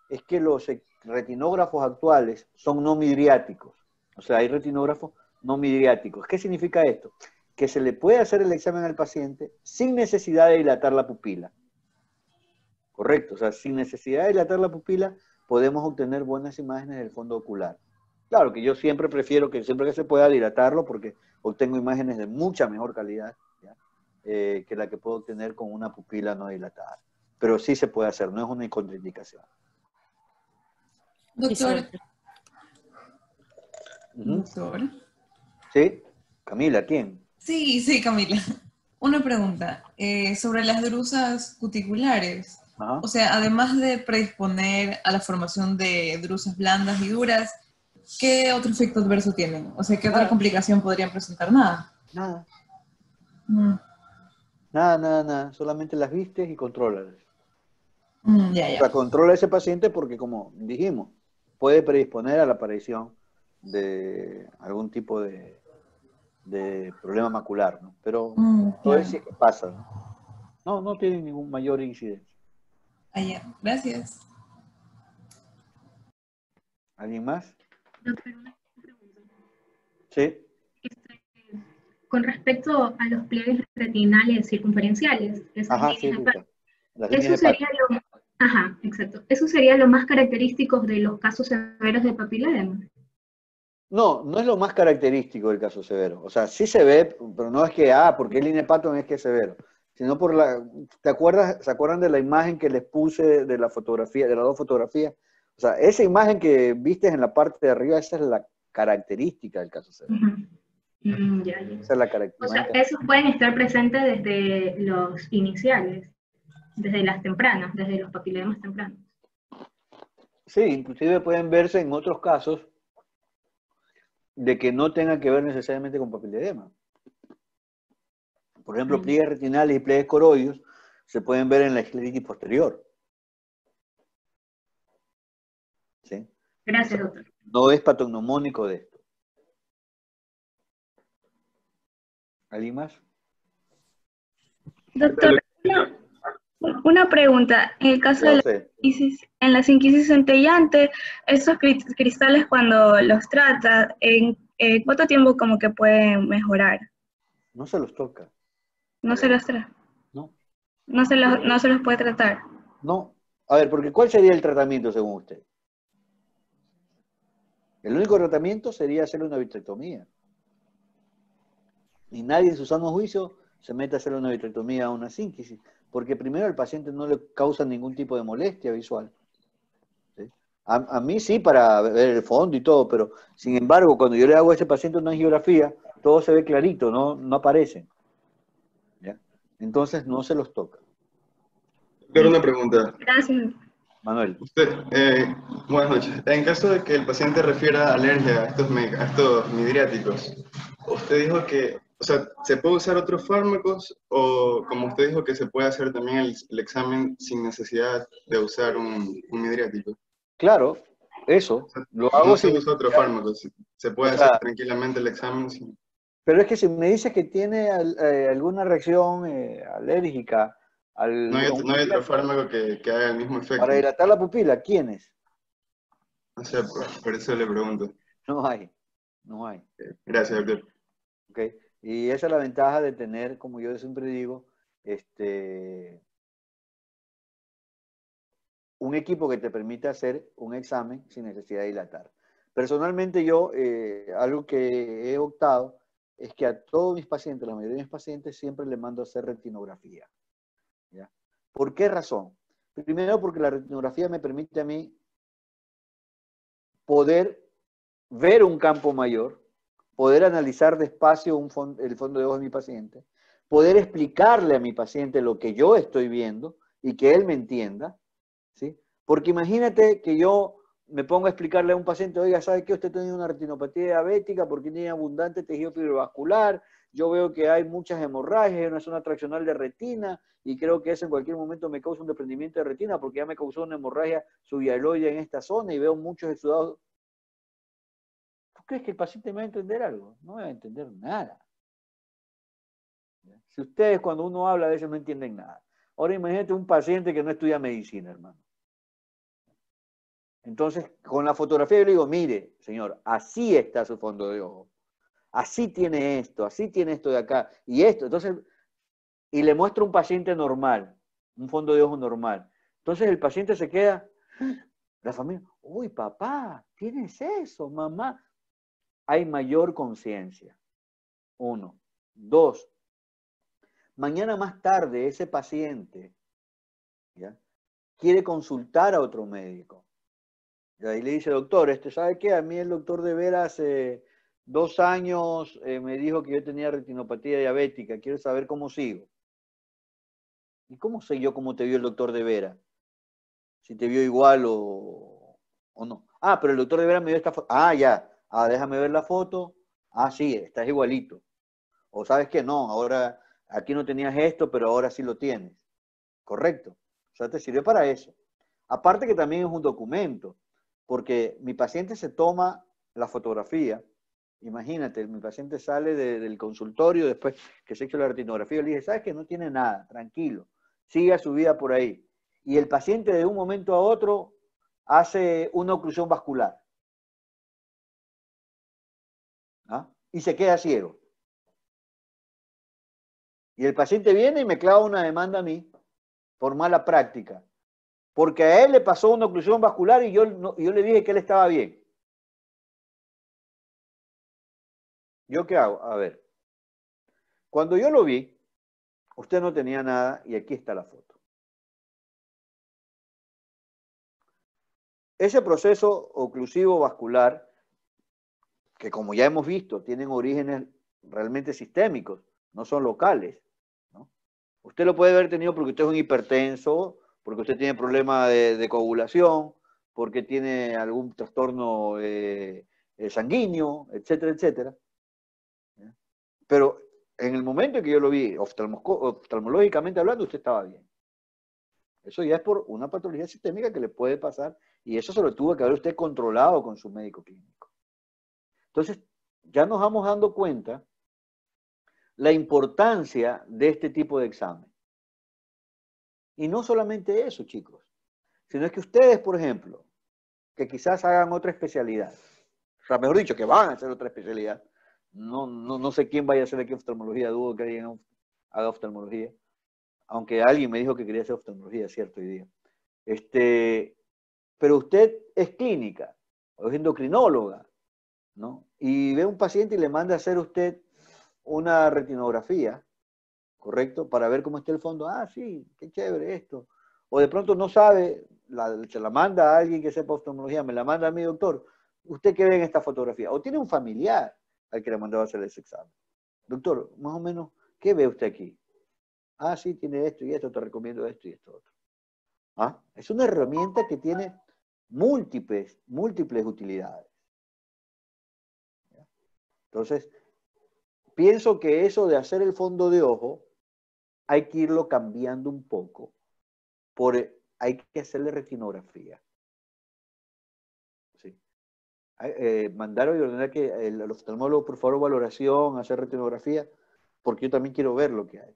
es que los retinógrafos actuales son no midriáticos. O sea, hay retinógrafos no midiáticos. ¿Qué significa esto? Que se le puede hacer el examen al paciente sin necesidad de dilatar la pupila. Correcto, o sea, sin necesidad de dilatar la pupila podemos obtener buenas imágenes del fondo ocular. Claro que yo siempre prefiero que siempre que se pueda dilatarlo porque obtengo imágenes de mucha mejor calidad eh, que la que puedo obtener con una pupila no dilatada. Pero sí se puede hacer, no es una contraindicación. Doctor, Sí, Camila, ¿quién? Sí, sí, Camila. Una pregunta eh, sobre las drusas cuticulares. O sea, además de predisponer a la formación de drusas blandas y duras, ¿qué otro efecto adverso tienen? O sea, ¿qué otra ah. complicación podrían presentar? Nada. Nada. Mm. Nada, nada, nada. Solamente las vistes y controlas. Mm, ya, ya. O sea, controla a ese paciente porque, como dijimos, puede predisponer a la aparición de algún tipo de, problema macular, ¿no? Pero mm, todo eso que pasa, ¿no? No, tiene ningún mayor incidente. Gracias. ¿Alguien más? Sí. Este, con respecto a los pliegues retinales circunferenciales, eso sería lo, Eso sería lo más característico de los casos severos de papiladema. No, no es lo más característico del caso severo. O sea, sí se ve, pero no es que, ah, porque el inepatón es que es severo, sino por la, ¿te acuerdas, se acuerdan de la imagen que les puse de la fotografía, de las dos fotografías? O sea, esa imagen que viste en la parte de arriba, esa es la característica del caso severo. Mm, ya, ya. Esa es la característica. O sea, esos pueden estar presentes desde los iniciales, desde las tempranas, desde los papilemas tempranos. Sí, inclusive pueden verse en otros casos de que no tenga que ver necesariamente con papiledema. Por ejemplo, mm. pliegues retinales y pliegues coroides se pueden ver en la escleritis posterior. ¿Sí? Gracias, doctor. No es patognomónico de esto. ¿Alguien más? Doctor, una pregunta, en el caso de las en las centellantes, esos cristales cuando los trata, ¿en eh, cuánto tiempo como que pueden mejorar? No se los toca. No se los trata. No. No se los, no se los puede tratar. No. A ver, porque ¿cuál sería el tratamiento según usted? El único tratamiento sería hacerle una vitrectomía. Y nadie en su sano juicio se mete a hacerle una vitrectomía a una sínquisis porque primero el paciente no le causa ningún tipo de molestia visual. A, mí sí para ver el fondo y todo, pero sin embargo, cuando yo le hago a ese paciente una angiografía, todo se ve clarito, no, no aparece. Entonces no se los toca. Quiero una pregunta. Gracias. Manuel. Eh, buenas noches. En caso de que el paciente refiera alergia a estos, a estos midriáticos, usted dijo que o sea, ¿se puede usar otros fármacos o, como usted dijo, que se puede hacer también el, examen sin necesidad de usar un, un hidriático? Claro, eso. lo no se usa otros fármacos, se puede hacer tranquilamente el examen sin... Pero es que si me dice que tiene eh, alguna reacción eh, alérgica al... No hay, otro, fármaco que, haga el mismo efecto. Para hidratar la pupila, ¿quién es? No sé, por, eso le pregunto. No hay, no hay. Gracias, doctor. Okay. Y esa es la ventaja de tener, como yo siempre digo, este, un equipo que te permite hacer un examen sin necesidad de dilatar. Personalmente yo, eh, algo que he optado es que a todos mis pacientes, la mayoría de mis pacientes, siempre les mando a hacer retinografía. ¿Por qué razón? Primero porque la retinografía me permite a mí poder ver un campo mayor, poder analizar despacio un el fondo de ojos de mi paciente, poder explicarle a mi paciente lo que yo estoy viendo y que él me entienda, ¿sí? Porque imagínate que yo me pongo a explicarle a un paciente, oiga, ¿sabe qué? Usted tiene una retinopatía diabética porque tiene abundante tejido fibrovascular, yo veo que hay muchas hemorragias, en una zona traccional de retina y creo que eso en cualquier momento me causa un desprendimiento de retina porque ya me causó una hemorragia subialoide en esta zona y veo muchos exudados crees que el paciente me va a entender algo? No me va a entender nada. Si ustedes cuando uno habla a veces no entienden nada. Ahora imagínate un paciente que no estudia medicina, hermano. Entonces, con la fotografía yo le digo, mire, señor, así está su fondo de ojo. Así tiene esto, así tiene esto de acá, y esto. Entonces, y le muestro un paciente normal, un fondo de ojo normal. Entonces el paciente se queda, la familia, uy, papá, tienes eso, mamá hay mayor conciencia. Uno. Dos. Mañana más tarde ese paciente quiere consultar a otro médico. Y ahí le dice, doctor, este, ¿sabe qué? A mí el doctor de Vera hace eh, dos años eh, me dijo que yo tenía retinopatía diabética, quiero saber cómo sigo. ¿Y cómo sé yo cómo te vio el doctor de Vera? Si te vio igual o, o no. Ah, pero el doctor de Vera me dio esta foto. Ah, ya. Ah, déjame ver la foto. Ah, sí, estás igualito. O sabes que no, ahora aquí no tenías esto, pero ahora sí lo tienes. Correcto. O sea, te sirve para eso. Aparte que también es un documento, porque mi paciente se toma la fotografía. Imagínate, mi paciente sale del consultorio después que se hecho la retinografía. Le dije, ¿sabes que no tiene nada? Tranquilo. Siga su vida por ahí. Y el paciente de un momento a otro hace una oclusión vascular. y se queda ciego. Y el paciente viene y me clava una demanda a mí por mala práctica, porque a él le pasó una oclusión vascular y yo, yo le dije que él estaba bien. ¿Yo qué hago? A ver, cuando yo lo vi, usted no tenía nada y aquí está la foto. Ese proceso oclusivo vascular que como ya hemos visto, tienen orígenes realmente sistémicos, no son locales. ¿no? Usted lo puede haber tenido porque usted es un hipertenso, porque usted tiene problema de, coagulación, porque tiene algún trastorno eh, eh, sanguíneo, etcétera, etcétera. Pero en el momento en que yo lo vi, oftalmológicamente hablando, usted estaba bien. Eso ya es por una patología sistémica que le puede pasar y eso se lo tuvo que haber usted controlado con su médico clínico. Entonces, ya nos vamos dando cuenta la importancia de este tipo de examen. Y no solamente eso, chicos, sino es que ustedes, por ejemplo, que quizás hagan otra especialidad, o sea, mejor dicho, que van a hacer otra especialidad, no, no, sé quién vaya a hacer aquí oftalmología, dudo que alguien haga oftalmología, aunque alguien me dijo que quería hacer oftalmología, cierto, hoy día. Este, pero usted es clínica, o es endocrinóloga, y ve un paciente y le manda a hacer usted una retinografía, ¿correcto? Para ver cómo está el fondo. Ah, sí, qué chévere esto. O de pronto no sabe, la, se la manda a alguien que sepa oftalmología, me la manda a mi doctor. ¿Usted qué ve en esta fotografía? O tiene un familiar al que le mandó a hacer ese examen. Doctor, más o menos, ¿qué ve usted aquí? Ah, sí, tiene esto y esto, te recomiendo esto y esto otro. ¿Ah? Es una herramienta que tiene múltiples, múltiples utilidades. Entonces, pienso que eso de hacer el fondo de ojo hay que irlo cambiando un poco. hay que hacerle retinografía. ¿Sí? Eh, mandar y ordenar que el, oftalmólogo, por favor, valoración, hacer retinografía, porque yo también quiero ver lo que hay.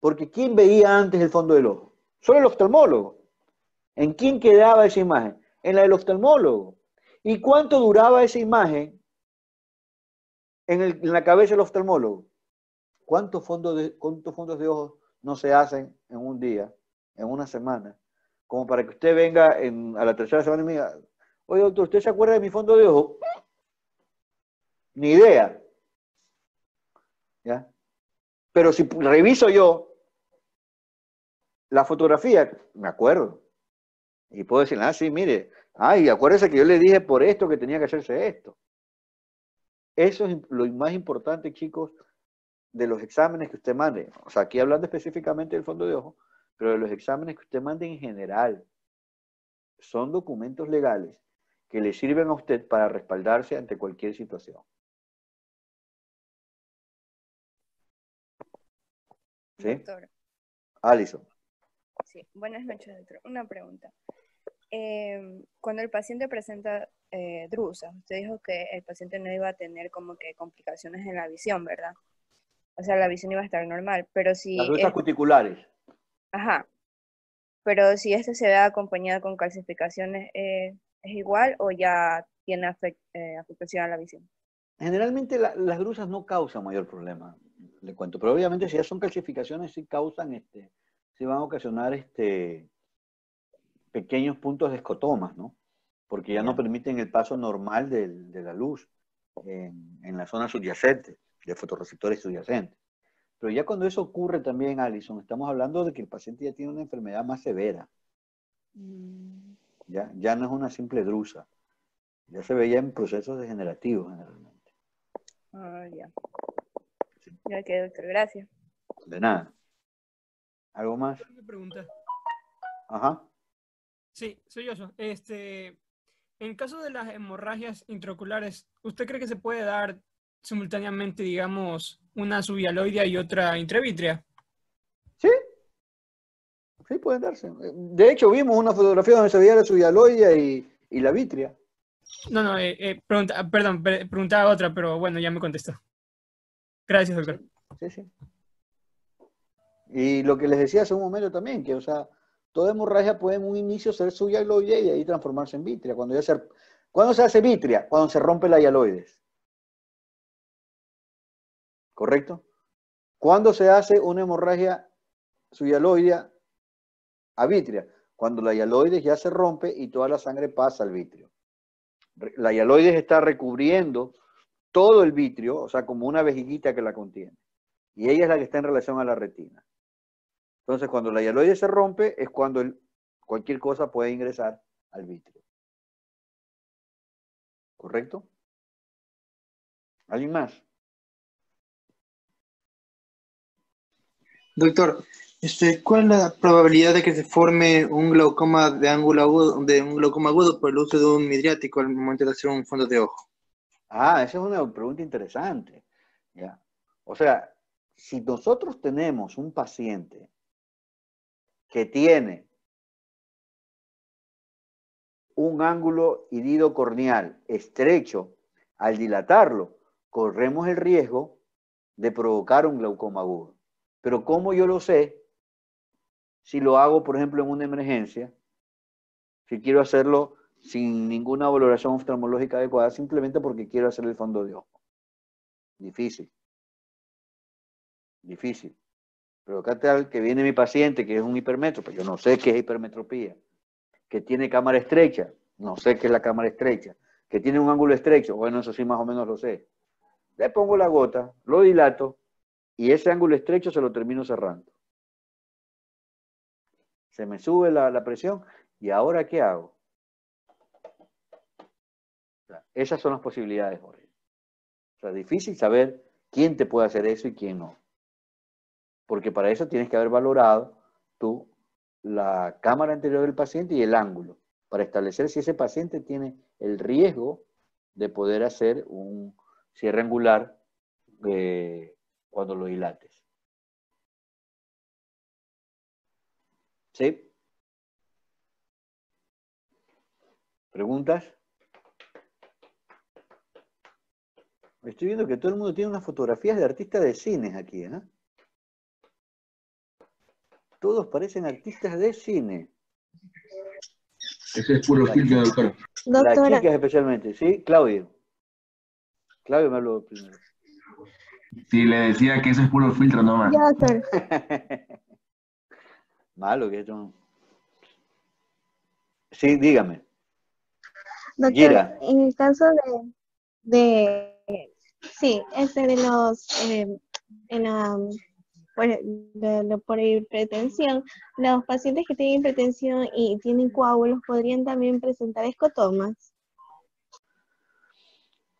Porque ¿quién veía antes el fondo del ojo? Solo el oftalmólogo. ¿En quién quedaba esa imagen? En la del oftalmólogo. ¿Y cuánto duraba esa imagen en, la cabeza del oftalmólogo. ¿Cuántos fondos, de, ¿Cuántos fondos de ojos no se hacen en un día, en una semana? Como para que usted venga en, a la tercera semana y me diga, oye doctor, ¿usted se acuerda de mi fondo de ojo? Ni idea. ¿Ya? Pero si reviso yo la fotografía, me acuerdo. Y puedo decir, ah, sí, mire, ay, acuérdese que yo le dije por esto que tenía que hacerse esto. Eso es lo más importante, chicos, de los exámenes que usted mande. O sea, aquí hablando específicamente del fondo de ojo, pero de los exámenes que usted mande en general. Son documentos legales que le sirven a usted para respaldarse ante cualquier situación. ¿Sí? Doctor. Alison. Ah, sí, buenas noches, doctor. Una pregunta. Em, cuando el paciente presenta eh, usted dijo que el paciente no iba a tener como que complicaciones en la visión, ¿verdad? O sea, la visión iba a estar normal, pero si... Las drusas cuticulares. Ajá. Pero si este se ve acompañado con calcificaciones, eh, ¿es igual o ya tiene eh, afectación a la visión? Generalmente las drusas no causan mayor problema, le cuento. Pero obviamente si ya son calcificaciones, sí causan, este, sí van a ocasionar este, pequeños puntos de escotomas, ¿no? Porque ya no permiten el paso normal de, la luz en, la zona subyacente, de fotorreceptores subyacentes. Pero ya cuando eso ocurre también, Alison, estamos hablando de que el paciente ya tiene una enfermedad más severa. Mm. Ya, ya no es una simple drusa. Ya se veía en procesos degenerativos generalmente. Ah, ya. Ya doctor, gracias. De nada. ¿Algo más? Pregunta. Ajá. Sí, soy yo. Este, en caso de las hemorragias intraoculares, ¿usted cree que se puede dar simultáneamente, digamos, una subialoidea y otra intravitrea? Sí, sí pueden darse. De hecho, vimos una fotografía donde se veía la subialoidea y, la vitrea. No, no, eh, eh, perdón, preguntaba otra, pero bueno, ya me contestó. Gracias, doctor. Sí, sí. Y lo que les decía hace un momento también, que, o sea, toda hemorragia puede en un inicio ser suyaloide y de ahí transformarse en vitria. Cuando, ya ¿Cuándo se hace vitria? Cuando se rompe la hialoides. ¿Correcto? ¿Cuándo se hace una hemorragia su a vitria? Cuando la hialoides ya se rompe y toda la sangre pasa al vitrio. La hialoides está recubriendo todo el vitrio, o sea, como una vejiguita que la contiene. Y ella es la que está en relación a la retina. Entonces, cuando la hialoide se rompe, es cuando cualquier cosa puede ingresar al vitrio. ¿Correcto? ¿Alguien más? Doctor, este, ¿cuál es la probabilidad de que se forme un glaucoma de ángulo agudo, de un glaucoma agudo por el uso de un midriático al momento de hacer un fondo de ojo? Ah, esa es una pregunta interesante. ¿ya? O sea, si nosotros tenemos un paciente que tiene un ángulo iridocorneal corneal estrecho, al dilatarlo, corremos el riesgo de provocar un glaucoma agudo. Pero ¿cómo yo lo sé? Si lo hago, por ejemplo, en una emergencia, si quiero hacerlo sin ninguna valoración oftalmológica adecuada, simplemente porque quiero hacer el fondo de ojo. Difícil. Difícil. Pero acá tal que viene mi paciente, que es un hipermetro, pero pues yo no sé qué es hipermetropía, que tiene cámara estrecha, no sé qué es la cámara estrecha, que tiene un ángulo estrecho, bueno, eso sí más o menos lo sé. Le pongo la gota, lo dilato y ese ángulo estrecho se lo termino cerrando. Se me sube la, presión y ahora ¿qué hago? esas son las posibilidades, Jorge. O sea, difícil saber quién te puede hacer eso y quién no porque para eso tienes que haber valorado tú la cámara anterior del paciente y el ángulo, para establecer si ese paciente tiene el riesgo de poder hacer un cierre angular eh, cuando lo dilates. ¿Sí? ¿Preguntas? Estoy viendo que todo el mundo tiene unas fotografías de artistas de cines aquí, ¿eh? todos parecen artistas de cine. Ese es puro filtro, doctor. Las chicas especialmente, ¿sí? Claudio. Claudio me habló primero. Sí, le decía que eso es puro filtro nomás. Ya, doctor. [laughs] Malo que esto. Sí, dígame. Doctor, en el caso de, de sí, este de los en eh, la por, hipertensión, los pacientes que tienen hipertensión y tienen coágulos podrían también presentar escotomas.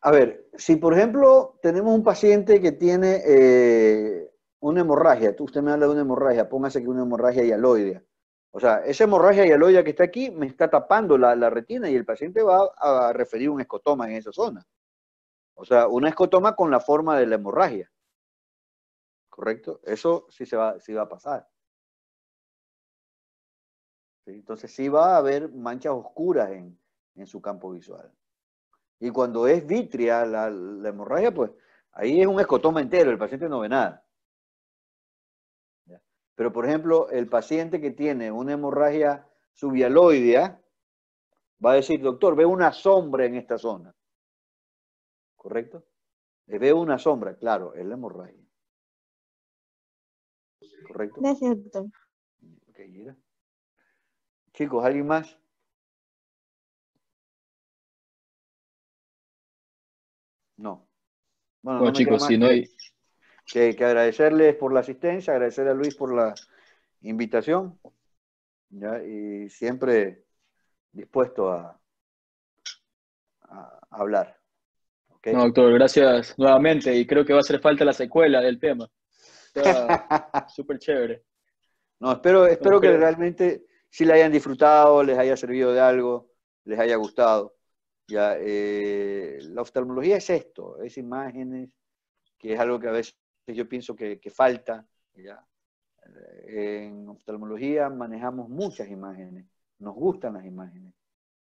A ver, si por ejemplo tenemos un paciente que tiene eh, una hemorragia, usted me habla de una hemorragia, póngase que una hemorragia hialoidea. O sea, esa hemorragia hialoidea que está aquí me está tapando la, retina y el paciente va a, referir un escotoma en esa zona. O sea, una escotoma con la forma de la hemorragia. ¿correcto? Eso sí, va, a pasar. Entonces sí va a haber manchas oscuras en, su campo visual. Y cuando es vitria la, hemorragia, pues ahí es un escotoma entero, el paciente no ve nada. Pero por ejemplo, el paciente que tiene una hemorragia subialoidea va a decir, doctor, veo una sombra en esta zona. ¿Correcto? Le veo una sombra, claro, es la hemorragia. ¿correcto? Gracias, doctor. Chicos, ¿alguien más? No. Bueno, no chicos, si no hay... Que, agradecerles por la asistencia, agradecer a Luis por la invitación. Y siempre dispuesto a, hablar. No, doctor, gracias nuevamente. Y creo que va a hacer falta la secuela del tema. [laughs] súper chévere. No, espero, espero que realmente si la hayan disfrutado, les haya servido de algo, les haya gustado. Ya, eh, la oftalmología es esto, es imágenes, que es algo que a veces yo pienso que, falta. ¿ya? En oftalmología manejamos muchas imágenes, nos gustan las imágenes,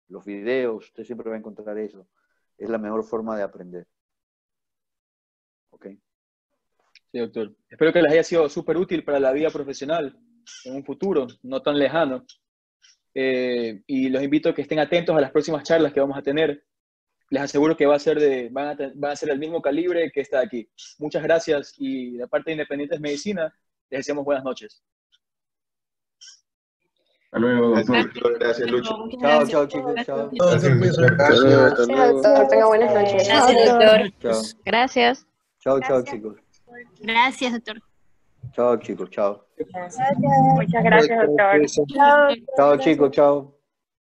los videos, usted siempre va a encontrar eso. Es la mejor forma de aprender. ok doctor. Espero que les haya sido súper útil para la vida profesional en un futuro no tan lejano. Eh, y los invito a que estén atentos a las próximas charlas que vamos a tener. Les aseguro que va a ser de, van, a, ser del mismo calibre que está aquí. Muchas gracias y de parte de Independientes Medicina, les deseamos buenas noches. Hasta Gracias, Lucho. Chao, chao, chicos. Chao. doctor. Tenga buenas noches. doctor. Gracias. Chao, chao, chicos. Gracias, doctor. Chao, chicos, chao. Muchas gracias, doctor. Chao, chicos, chao.